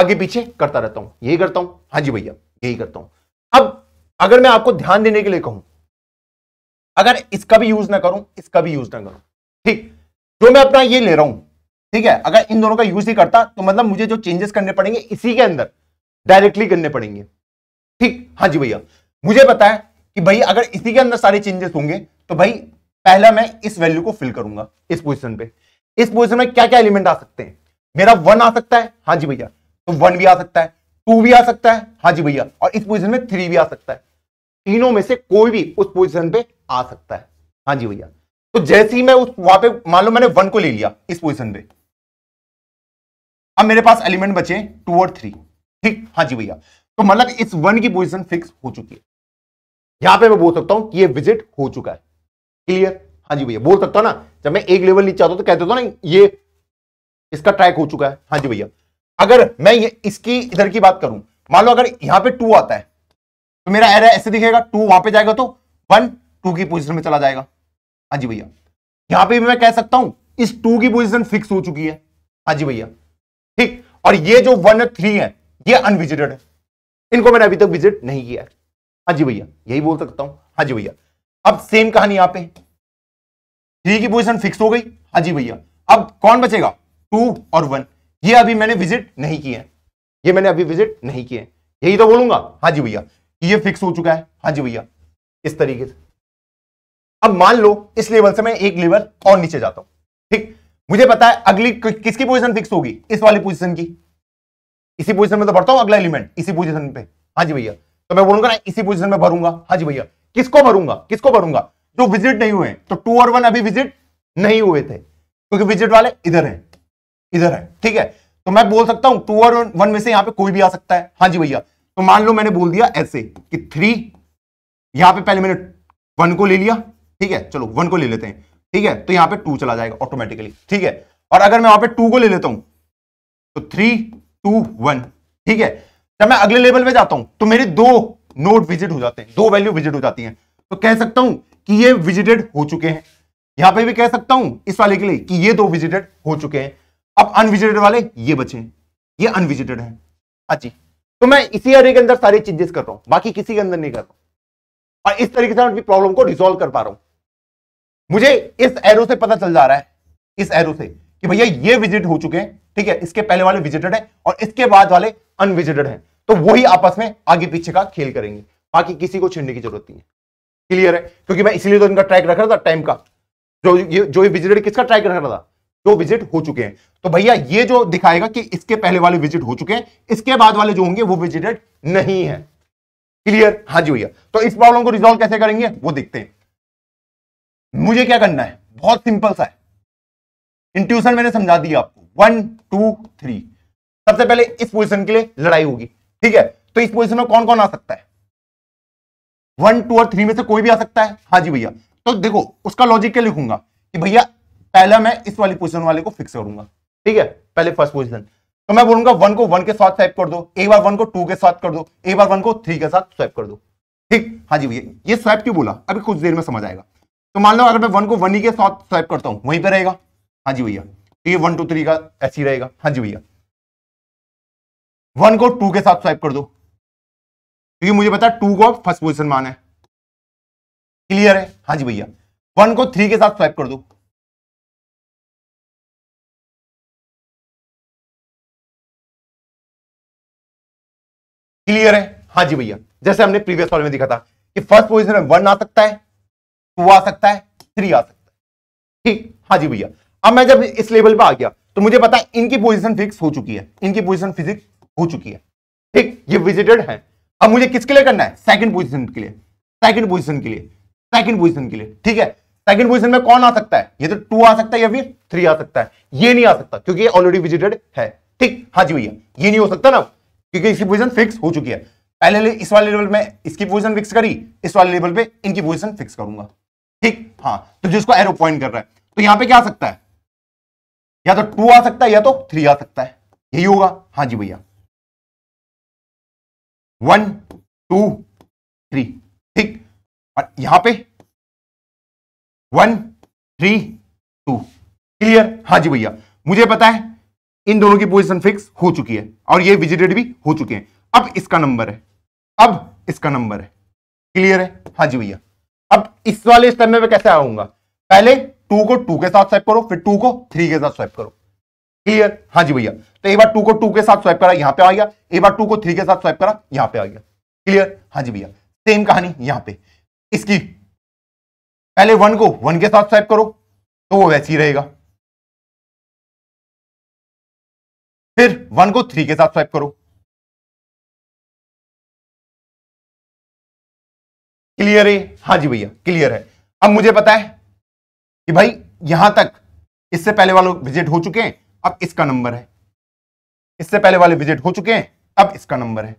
[SPEAKER 1] आगे पीछे करता रहता हूं यही करता हूं हाँ जी भैया यही करता हूं अब अगर मैं आपको ध्यान देने के लिए कहूं अगर इसका भी यूज ना करूं इसका भी यूज ना करूं ठीक जो मैं अपना ये ले रहा हूं ठीक है अगर इन दोनों का यूज ही करता तो मतलब मुझे जो चेंजेस करने पड़ेंगे इसी के अंदर डायरेक्टली करने पड़ेंगे ठीक हाँ जी भैया मुझे पता है कि भाई अगर इसी के अंदर सारे चेंजेस होंगे तो भाई पहला मैं इस वैल्यू को फिल करूंगा इस पोजिशन पे इस पोजिशन में क्या क्या एलिमेंट आ सकते हैं मेरा वन आ सकता है हाँ जी भैया तो वन भी आ सकता है टू भी आ सकता है हाँ जी भैया और इस पोजिशन में थ्री भी आ सकता है तीनों में से कोई भी उस पोजिशन पे आ सकता है हाँ जी भैया तो जैसे ही मैं उस वहां पे मान लो मैंने वन को ले लिया इस पोजिशन पे अब मेरे पास एलिमेंट बचे टू और थ्री ठीक हाँ जी भैया तो मतलब इस वन की पोजिशन फिक्स हो चुकी है यहां पे मैं बोल सकता हूं कि ये विजिट हो चुका है क्लियर हाँ जी भैया बोल सकता हूं ना जब मैं एक लेवल नीचे आता हूं तो कहते तो ना ये इसका ट्रैक हो चुका है हाँ जी भैया अगर मैं ये इसकी इधर की बात करूं मान लो अगर यहां पे टू आता है तो मेरा एरिया ऐसे दिखेगा टू वहां पे जाएगा तो वन टू की पोजीशन में चला जाएगा हाँ जी भैया यहां पे भी मैं कह सकता हूं इस टू की पोजीशन फिक्स हो चुकी है हाँ जी भैया ठीक और ये जो वन थ्री है ये अनविजिटेड है इनको मैंने अभी तक विजिट नहीं किया है हाँ जी भैया यही बोल सकता हूं हाँ जी भैया अब सेम कहानी यहां पे थ्री की पोजिशन फिक्स हो गई हाँ जी भैया अब कौन बचेगा टू और वन ये अभी मैंने विजिट नहीं किया है ये मैंने अभी विजिट नहीं किए है यही तो बोलूंगा हाँ जी भैया ये फिक्स हो चुका है हाँ जी भैया इस तरीके से अब मान लो इस लेवल से मैं एक लेवल और नीचे जाता हूं ठीक मुझे पता है अगली किसकी पोजिशन फिक्स होगी इस वाली पोजिशन की इसी पोजिशन में तो भरता हूं अगला एलिमेंट इसी पोजिशन पे हाँ जी भैया तो मैं बोलूंगा ना इसी पोजिशन में भरूंगा हाँ जी भैया किसको भरूंगा किसको भरूंगा जो विजिट नहीं हुए तो टू और वन अभी विजिट नहीं हुए थे क्योंकि विजिट वाले इधर है इधर है ठीक है तो मैं बोल सकता हूं टू और वन में से यहां पे कोई भी आ सकता है हाँ जी भैया तो मान लो मैंने बोल दिया ऐसे कि थ्री यहां पे पहले मैंने वन को ले लिया ठीक है चलो वन को ले लेते हैं ठीक है तो यहां पे टू चला जाएगा ऑटोमेटिकली ठीक है और अगर मैं वहां पे टू को ले लेता हूं तो थ्री टू वन ठीक है जब मैं अगले लेवल में जाता हूं तो मेरे दो नोट विजिट हो जाते हैं दो वैल्यू विजिट हो जाती है तो कह सकता हूं कि ये विजिटेड हो चुके हैं यहां पे भी कह सकता हूं इस वाले के लिए कि ये दो विजिटेड हो चुके हैं अब अनविजिटेड वाले ये बचे ये अनविजिटेड है अच्छी तो मैं इसी अरे के अंदर सारी चेंजेस कर रहा हूं बाकी किसी के अंदर नहीं कर रहा हूं और इस तरीके से प्रॉब्लम को रिजोल्व कर पा रहा हूं मुझे इस एरो से पता चल जा रहा है इस एरो से कि भैया ये विजिट हो चुके हैं ठीक है इसके पहले वाले विजिटेड है और इसके बाद वाले अनविजिटेड है तो वही आपस में आगे पीछे का खेल करेंगे बाकी किसी को छेड़ने की जरूरत नहीं है क्लियर है क्योंकि मैं इसलिए तो इनका ट्रैक रख रहा था टाइम का जो ये जो ये विजिटेड किसका ट्रैक रख रहा था जो विजिट हो चुके हैं तो भैया ये जो दिखाएगा कि इसके पहले वाले विजिट हो चुके हैं इसके बाद वाले जो होंगे वो विजिटेड नहीं है क्लियर हाँ जी भैया तो इस प्रॉब्लम को रिजोल्व कैसे करेंगे वो देखते हैं मुझे क्या करना है बहुत सिंपल सा है इंट्यूशन मैंने समझा दिया आपको वन टू थ्री सबसे पहले इस पोजिशन के लिए लड़ाई होगी ठीक है तो इस पोजिशन में कौन कौन आ सकता है वन टू और थ्री में से कोई भी आ सकता है हाँ जी भैया तो देखो उसका लॉजिक क्या लिखूंगा कि भैया पहला मैं इस वाली पोजिशन वाले को फिक्स करूंगा ठीक है पहले फर्स्ट पोजिशन तो मैं बोलूंगा वन को वन के साथ स्वाइप कर दो एक बार वन को टू के साथ कर दो एक बार वन को थ्री के साथ स्वाइप कर दो ठीक हाँ जी भैया ये स्वाइप क्यों बोला अभी कुछ देर में समझ आएगा तो मान लो अगर मैं वन को वन ही e के साथ स्वाइप करता हूं वहीं पर रहेगा हाँ जी भैया तो ये वन टू थ्री का ही रहेगा हाँ जी भैया वन को टू के साथ स्वाइप कर दो क्योंकि मुझे पता है टू को
[SPEAKER 2] फर्स्ट पोजिशन मान है क्लियर है हाँ जी भैया वन को थ्री के साथ स्वाइप कर दो क्लियर है हाँ जी भैया जैसे हमने प्रीवियस सॉल्व में दिखा था कि फर्स्ट पोजीशन में वन आ सकता है टू आ सकता है थ्री आ सकता
[SPEAKER 1] है ठीक हाँ जी भैया अब मैं जब इस लेवल पर आ गया तो मुझे पता है इनकी पोजिशन फिक्स हो चुकी है इनकी पोजिशन फिजिक्स हो चुकी है ठीक ये विजिटेड है अब मुझे किसके लिए करना है सेकंड पोजीशन के लिए सेकंड पोजीशन के लिए सेकंड पोजीशन के लिए ठीक है सेकंड पोजीशन में कौन आ सकता है ये तो टू आ सकता है या फिर थ्री आ सकता है ये नहीं आ सकता क्योंकि ये ऑलरेडी विजिटेड है ठीक हाँ जी भैया ये नहीं हो सकता ना क्योंकि इसकी पोजीशन फिक्स हो चुकी है पहले इस वाले लेवल में इसकी पोजिशन फिक्स करी इस वाले लेवल पर इनकी पोजिशन फिक्स करूंगा ठीक हाँ तो जिसको एरो पॉइंट कर रहा
[SPEAKER 2] है तो यहां पे क्या आ सकता है या तो टू आ सकता है या तो थ्री आ सकता है यही होगा हाँ जी भैया वन टू थ्री ठीक और यहां पे वन थ्री टू क्लियर हाँ जी भैया मुझे पता है इन दोनों की पोजीशन फिक्स
[SPEAKER 1] हो चुकी है और ये विजिटेड भी हो चुके हैं अब इसका नंबर है अब इसका नंबर है क्लियर है हाँ जी भैया अब इस वाले स्टेप में मैं कैसे आऊंगा पहले टू को टू के साथ स्वाइप करो फिर टू को थ्री के साथ स्वाइप करो क्लियर हाँ जी भैया तो एक बार टू को टू के साथ स्वाइप करा यहां पे आ गया एक बार टू को थ्री के साथ स्वाइप करा यहां पे आ गया क्लियर हाँ जी भैया
[SPEAKER 2] सेम कहानी यहां पे इसकी पहले वन को वन के साथ स्वाइप करो तो वो वैसे ही रहेगा फिर वन को थ्री के साथ स्वाइप करो क्लियर है हाँ जी भैया क्लियर है अब मुझे पता है कि भाई
[SPEAKER 1] यहां तक इससे पहले वाले विजिट हो चुके हैं अब इसका नंबर है इससे पहले वाले विजिट हो चुके हैं अब इसका नंबर है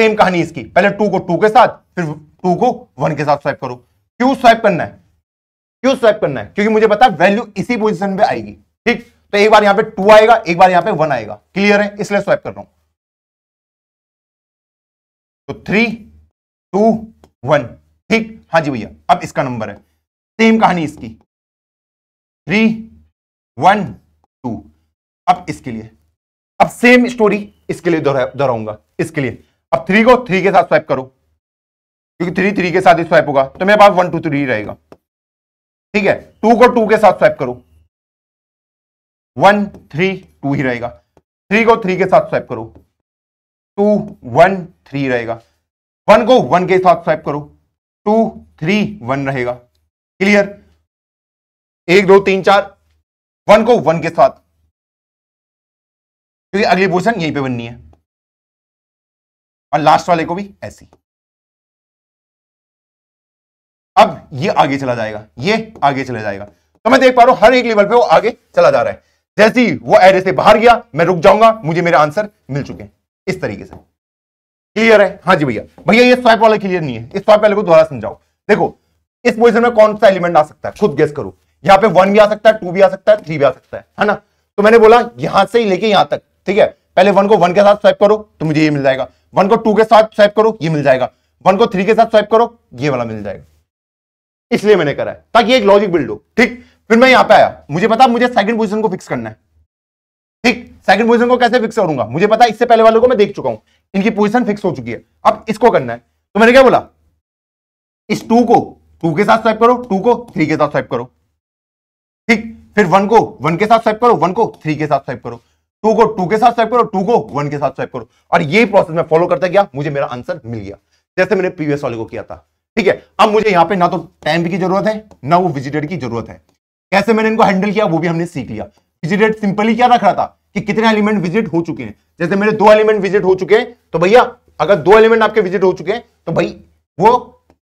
[SPEAKER 1] सेम कहानी इसकी पहले टू को टू के साथ फिर टू को वन के साथ स्वाइप करो क्यों स्वाइप करना है क्यों स्वाइप करना है क्योंकि मुझे पता है वैल्यू इसी पोजिशन पे आएगी ठीक तो एक बार यहां पर टू आएगा एक बार यहां पर वन आएगा क्लियर है
[SPEAKER 2] इसलिए स्वाइप कर रहा हूं तो थ्री टू वन ठीक हाँ जी भैया अब इसका नंबर है सेम कहानी इसकी
[SPEAKER 1] थ्री वन टू अब इसके लिए अब सेम स्टोरी इसके लिए दोहराऊंगा इसके लिए अब थ्री को थ्री के साथ स्वाइप करो क्योंकि थ्री थ्री के साथ ही स्वाइप होगा तो मेरे पास वन टू थ्री रहेगा ठीक है टू को टू के साथ स्वाइप करो वन थ्री टू ही रहेगा थ्री को थ्री के साथ स्वाइप करो टू वन थ्री रहेगा वन को वन के
[SPEAKER 2] साथ स्वाइप करो टू थ्री वन रहेगा क्लियर एक दो तीन चार वन को वन के साथ क्योंकि अगली पोजिशन यहीं पे बननी है और लास्ट वाले को भी ऐसी अब ये आगे चला जाएगा ये आगे चला जाएगा
[SPEAKER 1] तो मैं देख पा रहा हूं हर एक लेवल पे वो आगे चला जा रहा है जैसे ही वो एरे से बाहर गया मैं रुक जाऊंगा मुझे मेरे आंसर मिल चुके हैं इस तरीके से क्लियर है हाँ जी भैया भैया ये स्वाइप वाला क्लियर नहीं है इस स्वाइप वाले को दोबारा समझाओ देखो इस पोजिशन में कौन सा एलिमेंट आ सकता है खुद गेस करो यहाँ पे वन भी आ सकता है टू भी आ सकता है थ्री भी आ सकता है है ना तो मैंने बोला यहां से ही लेके यहां तक ठीक है पहले वन को वन के साथ स्वाइप करो तो मुझे ये मिल जाएगा वन को टू के साथ स्वाइप करो ये मिल जाएगा वन को थ्री के साथ स्वाइप करो ये वाला मिल जाएगा इसलिए मैंने करा है ताकि एक लॉजिक बिल्ड हो ठीक फिर मैं यहां पे आया मुझे पता मुझे सेकंड पोजीशन को फिक्स करना है ठीक सेकंड पोजीशन को कैसे फिक्स करूंगा मुझे पता इससे पहले वाले को मैं देख चुका हूं इनकी पोजिशन फिक्स हो चुकी है अब इसको करना है तो मैंने क्या बोला इस टू को टू के साथ स्वाइप करो टू को थ्री के साथ स्वाइप करो ठीक फिर वन को वन के साथ स्वाइप करो वन को थ्री के साथ स्वाइप करो टू को टू के साथ स्वाइप करो टू को वन के साथ स्वाइप करो और ये प्रोसेस मैं फॉलो करता गया मुझे मेरा आंसर मिल गया जैसे मैंने प्रीवियस वाले को किया था ठीक है अब मुझे यहां पे ना तो टाइम की जरूरत है ना वो विजिटेड की जरूरत है कैसे मैंने इनको हैंडल किया वो भी हमने सीख लिया विजिटेड सिंपली क्या रख रहा था कि कितने एलिमेंट विजिट हो चुके हैं जैसे मेरे दो एलिमेंट विजिट हो चुके हैं तो भैया अगर दो एलिमेंट आपके विजिट हो चुके हैं तो भाई वो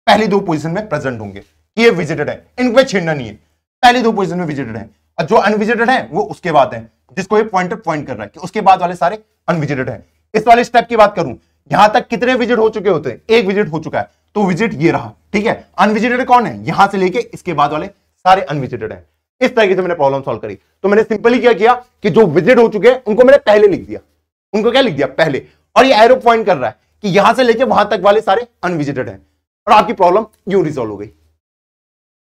[SPEAKER 1] पहली दो पोजिशन में प्रेजेंट होंगे कि ये विजिटेड है इनको छेड़ना नहीं है पहली दो पोजिशन में विजिटेड है और जो अनविजिटेड है वो उसके बाद है जिसको ये पॉइंट पॉइंट कर रहा है कि उसके बाद वाले सारे अनविजिटेड है इस वाले स्टेप की बात करूं यहां तक कितने विजिट हो चुके होते हैं एक विजिट हो चुका है तो विजिट ये रहा ठीक है अनविजिटेड कौन है यहां से लेके इसके बाद वाले सारे अनविजिटेड है इस तरीके से मैंने प्रॉब्लम सोल्व करी तो मैंने सिंपली क्या किया कि जो विजिट हो चुके हैं उनको मैंने पहले लिख दिया उनको क्या लिख दिया पहले और ये एरो पॉइंट कर रहा है कि यहां से लेके वहां तक वाले सारे अनविजिटेड हैं और आपकी प्रॉब्लम यू रिजोल्व हो गई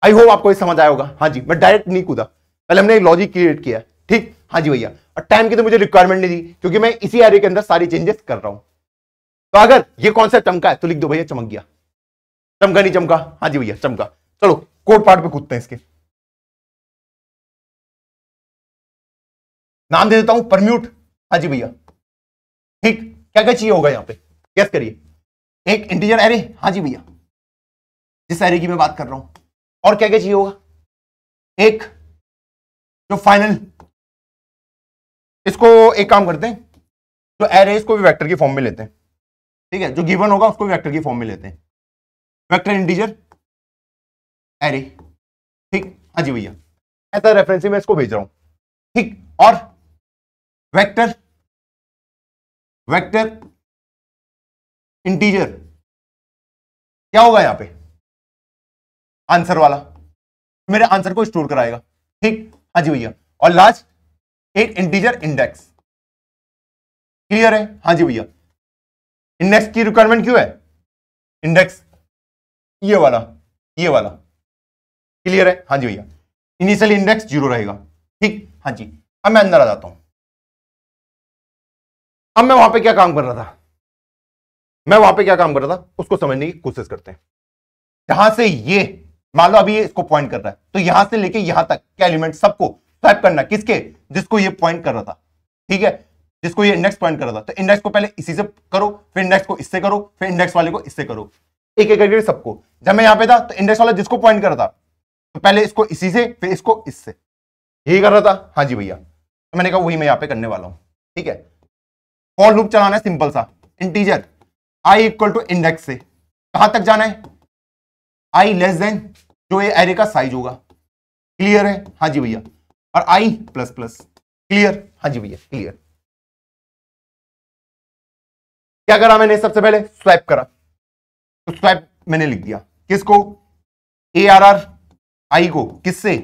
[SPEAKER 1] आई होप आपको समझ आया होगा हाँ जी मैं डायरेक्ट नहीं कूदा पहले हमने लॉजिक क्रिएट किया ठीक हाँ जी भैया और टाइम की तो मुझे रिक्वायरमेंट नहीं दी क्योंकि मैं इसी एरिया के अंदर सारी चेंजेस कर रहा हूं तो अगर ये कॉन्सेप्ट चमका है तो लिख दो भैया चमक गया
[SPEAKER 2] चमका नहीं चमका हाँ जी भैया चमका चलो कोड पार्ट पे कूदते हैं इसके नाम दे देता हूं परम्यूट हाँ जी भैया ठीक क्या क्या चाहिए होगा यहाँ पे गैस करिए एक इंटीजर एरे हाँ जी भैया जिस एरे की मैं बात कर रहा हूं और क्या क्या चाहिए होगा एक जो फाइनल इसको एक काम करते हैं
[SPEAKER 1] जो एरे इसको भी वेक्टर की फॉर्म में लेते हैं ठीक है जो गिवन होगा उसको वेक्टर की फॉर्म में लेते हैं
[SPEAKER 2] वेक्टर इंटीजर एरे ठीक हाँ जी भैया ऐसा रेफरेंस ही मैं इसको भेज रहा हूं ठीक और वेक्टर वेक्टर इंटीजर क्या होगा यहां पे आंसर वाला मेरे आंसर को स्टोर कराएगा ठीक हाँ जी भैया और लास्ट एक इंटीजर इंडेक्स क्लियर है हाँ जी भैया इंडेक्स की रिक्वायरमेंट क्यों है इंडेक्स ये वाला ये वाला क्लियर है हाँ जी भैया इनिशियल इंडेक्स जीरो रहेगा ठीक हाँ जी अब मैं अंदर आ जाता हूं
[SPEAKER 1] अब मैं वहां पे क्या काम कर रहा था मैं वहां पे क्या काम कर रहा था उसको समझने की कोशिश करते हैं यहां से ये मान लो अभी ये इसको पॉइंट कर रहा है तो यहां से लेके यहां तक क्या एलिमेंट सबको स्वैप करना किसके जिसको ये पॉइंट कर रहा था ठीक है जिसको ये इंडेक्स पॉइंट कर रहा था तो इंडेक्स को पहले इसी से करो फिर इंडेक्स को इससे करो फिर इंडेक्स वाले को इससे करो एक एक करके सबको जब मैं यहां पे था तो इंडेक्स वाला जिसको पॉइंट कर रहा था तो पहले इसको इसी से फिर इसको इससे यही कर रहा था हाँ जी भैया तो मैंने कहा वही मैं यहाँ पे करने वाला हूँ ठीक है फॉर लूप चलाना है सिंपल सा integer i equal to index से कहां तक जाना है आई लेस देन जो ये एरे का साइज होगा क्लियर है
[SPEAKER 2] हाँ जी भैया और आई प्लस प्लस क्लियर हाँ जी भैया क्लियर क्या करा मैंने सबसे पहले स्वैप करा तो स्वैप मैंने लिख दिया किसको ए आर आर आई को किससे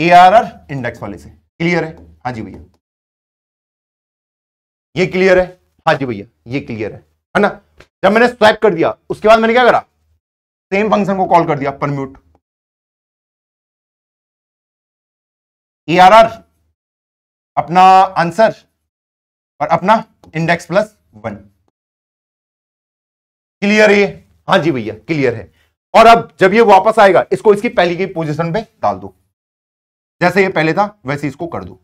[SPEAKER 2] ए आर आर इंडेक्स वाले से क्लियर है हाँ जी भैया
[SPEAKER 1] ये क्लियर है हाँ जी भैया ये क्लियर है है ना जब मैंने स्वैप कर दिया उसके
[SPEAKER 2] बाद मैंने क्या करा सेम फंक्शन को कॉल कर दिया परम्यूट ए आर आर अपना आंसर और अपना इंडेक्स प्लस वन क्लियर है
[SPEAKER 1] हाँ जी भैया क्लियर है और अब जब ये वापस आएगा इसको इसकी पहली की पोजीशन पे डाल दो
[SPEAKER 2] जैसे ये पहले था वैसे इसको कर दो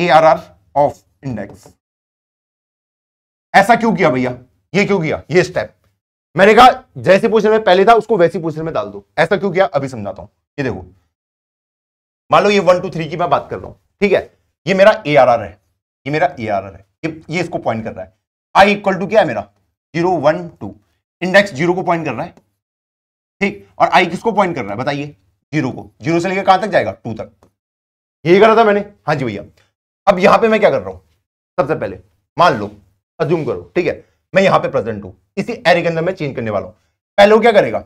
[SPEAKER 2] ARR ऑफ इंडेक्स ऐसा क्यों किया
[SPEAKER 1] भैया ये क्यों किया ये स्टेप मैंने कहा जैसे पोजिशन में पहले था उसको वैसी पोजिशन में डाल दो ऐसा क्यों किया अभी समझाता हूं ये देखो मान लो ये वन टू थ्री की मैं बात कर रहा हूं ठीक है ये मेरा ए आर आर है ये मेरा ए आर आर है ये, ये इसको पॉइंट कर रहा है आई इक्वल टू क्या है मेरा zero one two index zero को पॉइंट कर रहा है ठीक और आई किसको पॉइंट कर रहा है बताइए जीरो को जीरो से लेकर कहां तक जाएगा टू तक यही कर रहा था मैंने हाँ जी भैया अब यहां पे मैं क्या कर रहा हूं सबसे पहले मान लो अज्यूम करो ठीक है मैं यहां पे प्रेजेंट हूं इसी एरे के अंदर मैं चेंज करने वाला हूं पहले वो क्या करेगा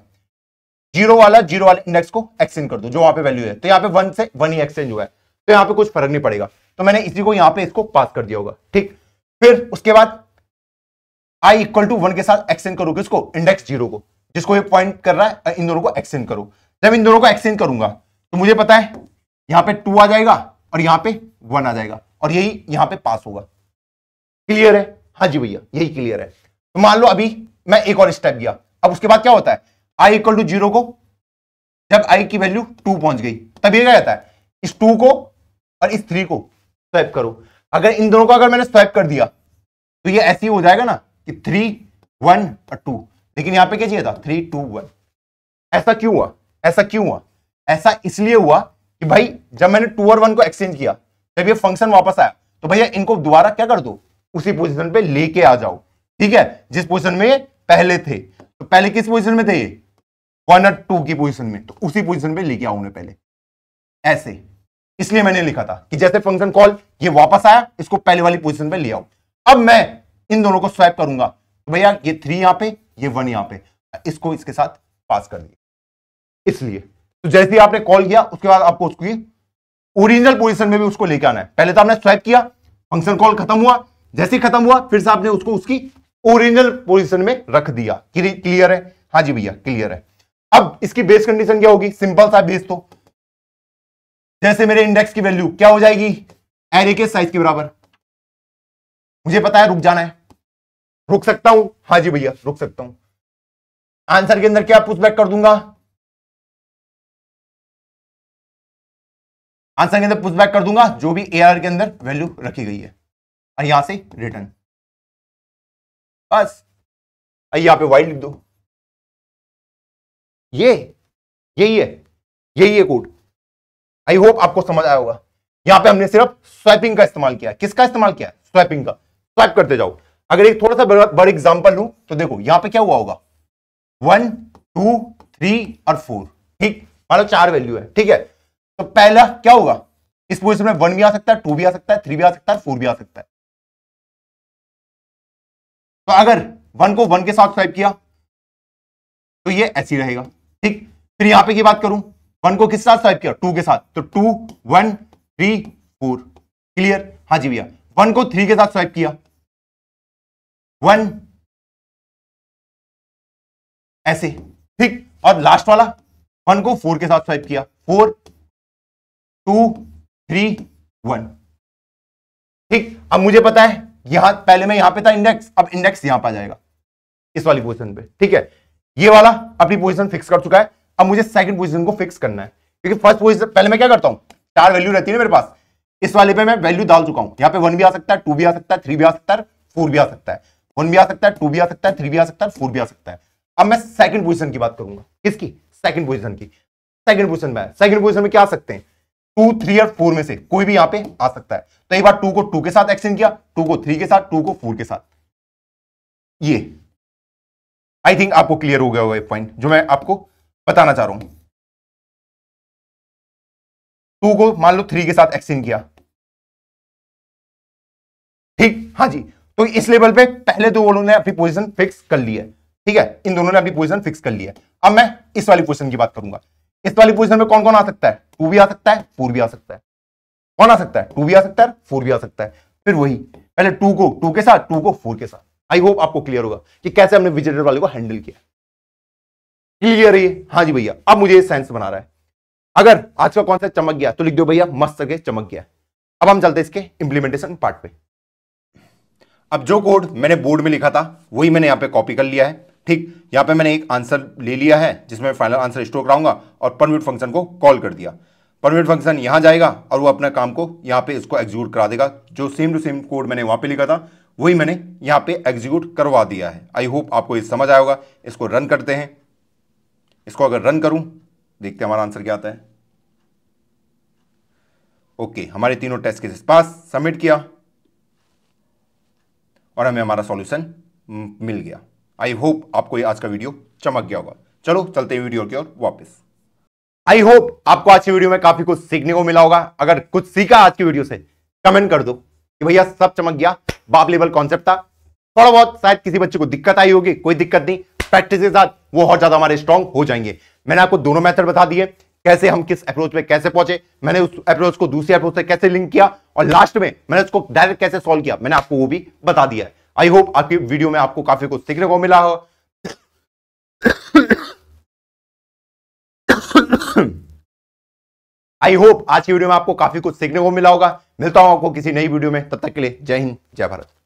[SPEAKER 1] जीरो वाला जीरो वाले इंडेक्स को एक्सचेंज कर दो जो वहां पे वैल्यू है तो यहां पे वन से वन ही एक्सचेंज हुआ है तो यहां पे कुछ फर्क नहीं पड़ेगा तो मैंने इसी को यहां पे इसको पास कर दिया होगा ठीक फिर उसके बाद आई इक्वल टू वन के साथ एक्सचेंज करोगे इसको इंडेक्स जीरो को जिसको ये पॉइंट कर रहा है इन दोनों को एक्सचेंज करो जब इन दोनों को एक्सचेंज करूंगा तो मुझे पता है यहां पे टू आ जाएगा और यहां पे वन आ जाएगा और यही यहां पे पास होगा क्लियर है हाँ जी भैया यही क्लियर है तो मान लो अभी मैं एक और स्टेप गया अब उसके बाद क्या होता है आई इक्वल टू जीरो को जब आई की वैल्यू टू पहुंच गई तब यह क्या कहता है इस टू को और इस थ्री को स्वैप करो अगर इन दोनों को अगर मैंने स्वैप कर दिया तो ये ऐसे ही हो जाएगा ना कि थ्री वन और टू लेकिन यहां पे क्या चाहिए था थ्री टू वन ऐसा क्यों हुआ ऐसा क्यों हुआ ऐसा इसलिए हुआ कि भाई जब मैंने टू और वन को एक्सचेंज किया जब ये फंक्शन वापस आया तो भैया इनको दोबारा क्या कर दो उसी पोजिशन पे लेके आ जाओ ठीक है जिस पोजिशन में पहले थे तो पहले किस पोजिशन में थे ये कॉर्नर टू की पोजिशन में तो उसी पोजिशन पे लेके आऊं पहले ऐसे इसलिए मैंने लिखा था कि जैसे फंक्शन कॉल ये वापस आया इसको पहले वाली पोजिशन पे ले आओ अब मैं इन दोनों को स्वैप करूंगा तो भैया ये थ्री यहां पे ये वन यहां पे इसको इसके साथ पास कर दिया इसलिए तो जैसे ही आपने कॉल किया उसके बाद आपको उसकी ओरिजिनल पोजिशन में भी उसको लेके आना है पहले तो आपने स्वाइप किया फंक्शन कॉल खत्म हुआ जैसे खत्म हुआ फिर से आपने उसको उसकी ओरिजिनल पोजिशन में रख दिया क्लियर है हाँ जी भैया क्लियर है अब इसकी बेस कंडीशन क्या होगी सिंपल सा बेस तो जैसे मेरे इंडेक्स की वैल्यू क्या हो जाएगी एरे के साइज के बराबर मुझे पता है रुक जाना है रुक सकता
[SPEAKER 2] हूं हाँ जी भैया रुक सकता हूं आंसर के अंदर क्या पुशबैक कर दूंगा आंसर के अंदर पुशबैक कर दूंगा जो भी एआर के अंदर वैल्यू रखी गई है और यहां से रिटर्न बस यहां पे वाइड लिख दो ये यही है यही है कोड आई होप आपको समझ आया होगा यहां पे हमने सिर्फ
[SPEAKER 1] स्वैपिंग का इस्तेमाल किया किसका इस्तेमाल किया स्वैपिंग का स्वैप करते जाओ अगर एक थोड़ा सा बड़ा एग्जाम्पल लू तो देखो यहां पे क्या हुआ होगा वन टू थ्री और फोर ठीक लो चार वैल्यू है ठीक है तो पहला क्या होगा इस पोजिशन में वन भी आ सकता है
[SPEAKER 2] टू भी आ सकता है थ्री भी आ सकता है फोर भी आ सकता है तो अगर वन को वन के साथ स्वाइप किया तो ये ऐसे ही रहेगा ठीक फिर
[SPEAKER 1] यहां पे की बात करूं वन को किस साथ स्वाइप किया टू के साथ तो two one three four
[SPEAKER 2] clear हाँ जी भैया वन को थ्री के साथ स्वाइप किया वन ऐसे ठीक और लास्ट वाला वन को फोर के साथ स्वाइप किया फोर टू थ्री वन
[SPEAKER 1] ठीक अब मुझे पता है यहां पहले मैं यहां पे था इंडेक्स अब इंडेक्स यहां पर आ जाएगा इस वाली पोजिशन पे ठीक है ये वाला अपनी पोजिशन फिक्स कर चुका है अब मुझे सेकंड पोजिशन को फिक्स करना है क्योंकि फर्स्ट पोजिशन पहले मैं क्या करता हूं चार वैल्यू रहती है मेरे पास इस वाले पे मैं वैल्यू डाल चुका हूं यहां पे वन भी आ सकता है टू भी आ सकता है थ्री भी आ सकता है फोर भी आ सकता है वन भी आ सकता है टू भी आ सकता है थ्री भी आ सकता है फोर भी आ सकता है अब मैं सेकंड पोजिशन की बात करूंगा किसकी सेकंड पोजिशन की सेकंड पोजिशन में सेकंड पोजिशन में क्या आ सकते हैं टू थ्री और फोर में से कोई भी यहां पे आ सकता है तो एक बार टू को टू के साथ एक्सचेंज किया टू को थ्री के साथ टू को फोर के साथ
[SPEAKER 2] ये आई थिंक आपको क्लियर हो गया होगा पॉइंट जो मैं आपको बताना चाह रहा हूं टू को मान लो थ्री के साथ एक्सचेंज किया ठीक हाँ जी तो इस लेवल पे पहले दो वालों ने अपनी
[SPEAKER 1] पोजीशन फिक्स कर ली है ठीक है इन दोनों ने अपनी पोजीशन फिक्स कर ली है अब मैं इस वाली पोजीशन की बात करूंगा इस वाली पोजिशन में कौन कौन आ सकता है टू भी आ सकता है फोर भी आ सकता है कौन आ सकता है टू भी आ सकता है फोर भी आ सकता है फिर वही पहले टू को टू के साथ टू को फोर के साथ आई होप आपको क्लियर होगा कि कैसे हमने विजिटर वाले को हैंडल किया क्लियर है हाँ जी भैया अब मुझे सेंस बना रहा है अगर आज का कॉन्सेप्ट चमक गया तो लिख दो भैया मस्त करके चमक गया अब हम चलते इसके इंप्लीमेंटेशन पार्ट पे अब जो कोड मैंने बोर्ड में लिखा था वही मैंने यहाँ पे कॉपी कर लिया है ठीक यहां पे मैंने एक आंसर ले लिया है जिसमें फाइनल आंसर स्टोर कराऊंगा और परमिट फंक्शन को कॉल कर दिया परमिट फंक्शन यहां जाएगा और वो अपने काम को यहां पे इसको एग्जीक्यूट करा देगा जो सेम टू सेम कोड मैंने वहां पे लिखा था वही मैंने यहां पे एग्जीक्यूट करवा दिया है आई होप आपको ये समझ आया होगा इसको रन करते हैं इसको अगर रन करूं देखते हैं हमारा आंसर क्या आता है ओके हमारे तीनों टेस्ट केसेस पास सबमिट किया और हमें हमारा सॉल्यूशन हम्म, मिल गया आई होप आपको ये आज का वीडियो चमक गया होगा चलो चलते हैं वीडियो की ओर वापस आई होप आपको आज की वीडियो में काफी कुछ सीखने को मिला होगा अगर कुछ सीखा आज की वीडियो से कमेंट कर दो कि भैया सब चमक गया बाप लेवल कॉन्सेप्ट था थोड़ा बहुत शायद किसी बच्चे को दिक्कत आई होगी कोई दिक्कत नहीं प्रैक्टिस के साथ वो और ज्यादा हमारे स्ट्रॉन्ग हो जाएंगे मैंने आपको दोनों मेथड बता दिए कैसे हम किस अप्रोच पे कैसे पहुंचे मैंने उस अप्रोच को दूसरे अप्रोच से कैसे लिंक किया और लास्ट में मैंने उसको डायरेक्ट कैसे सॉल्व किया मैंने आपको वो भी बता दिया है आई होप आपकी वीडियो में आपको काफी कुछ सीखने को मिला हो आई होप आज की वीडियो में आपको काफी कुछ सीखने को मिला होगा मिलता हूं आपको किसी नई वीडियो में तब तक के लिए जय हिंद जय भारत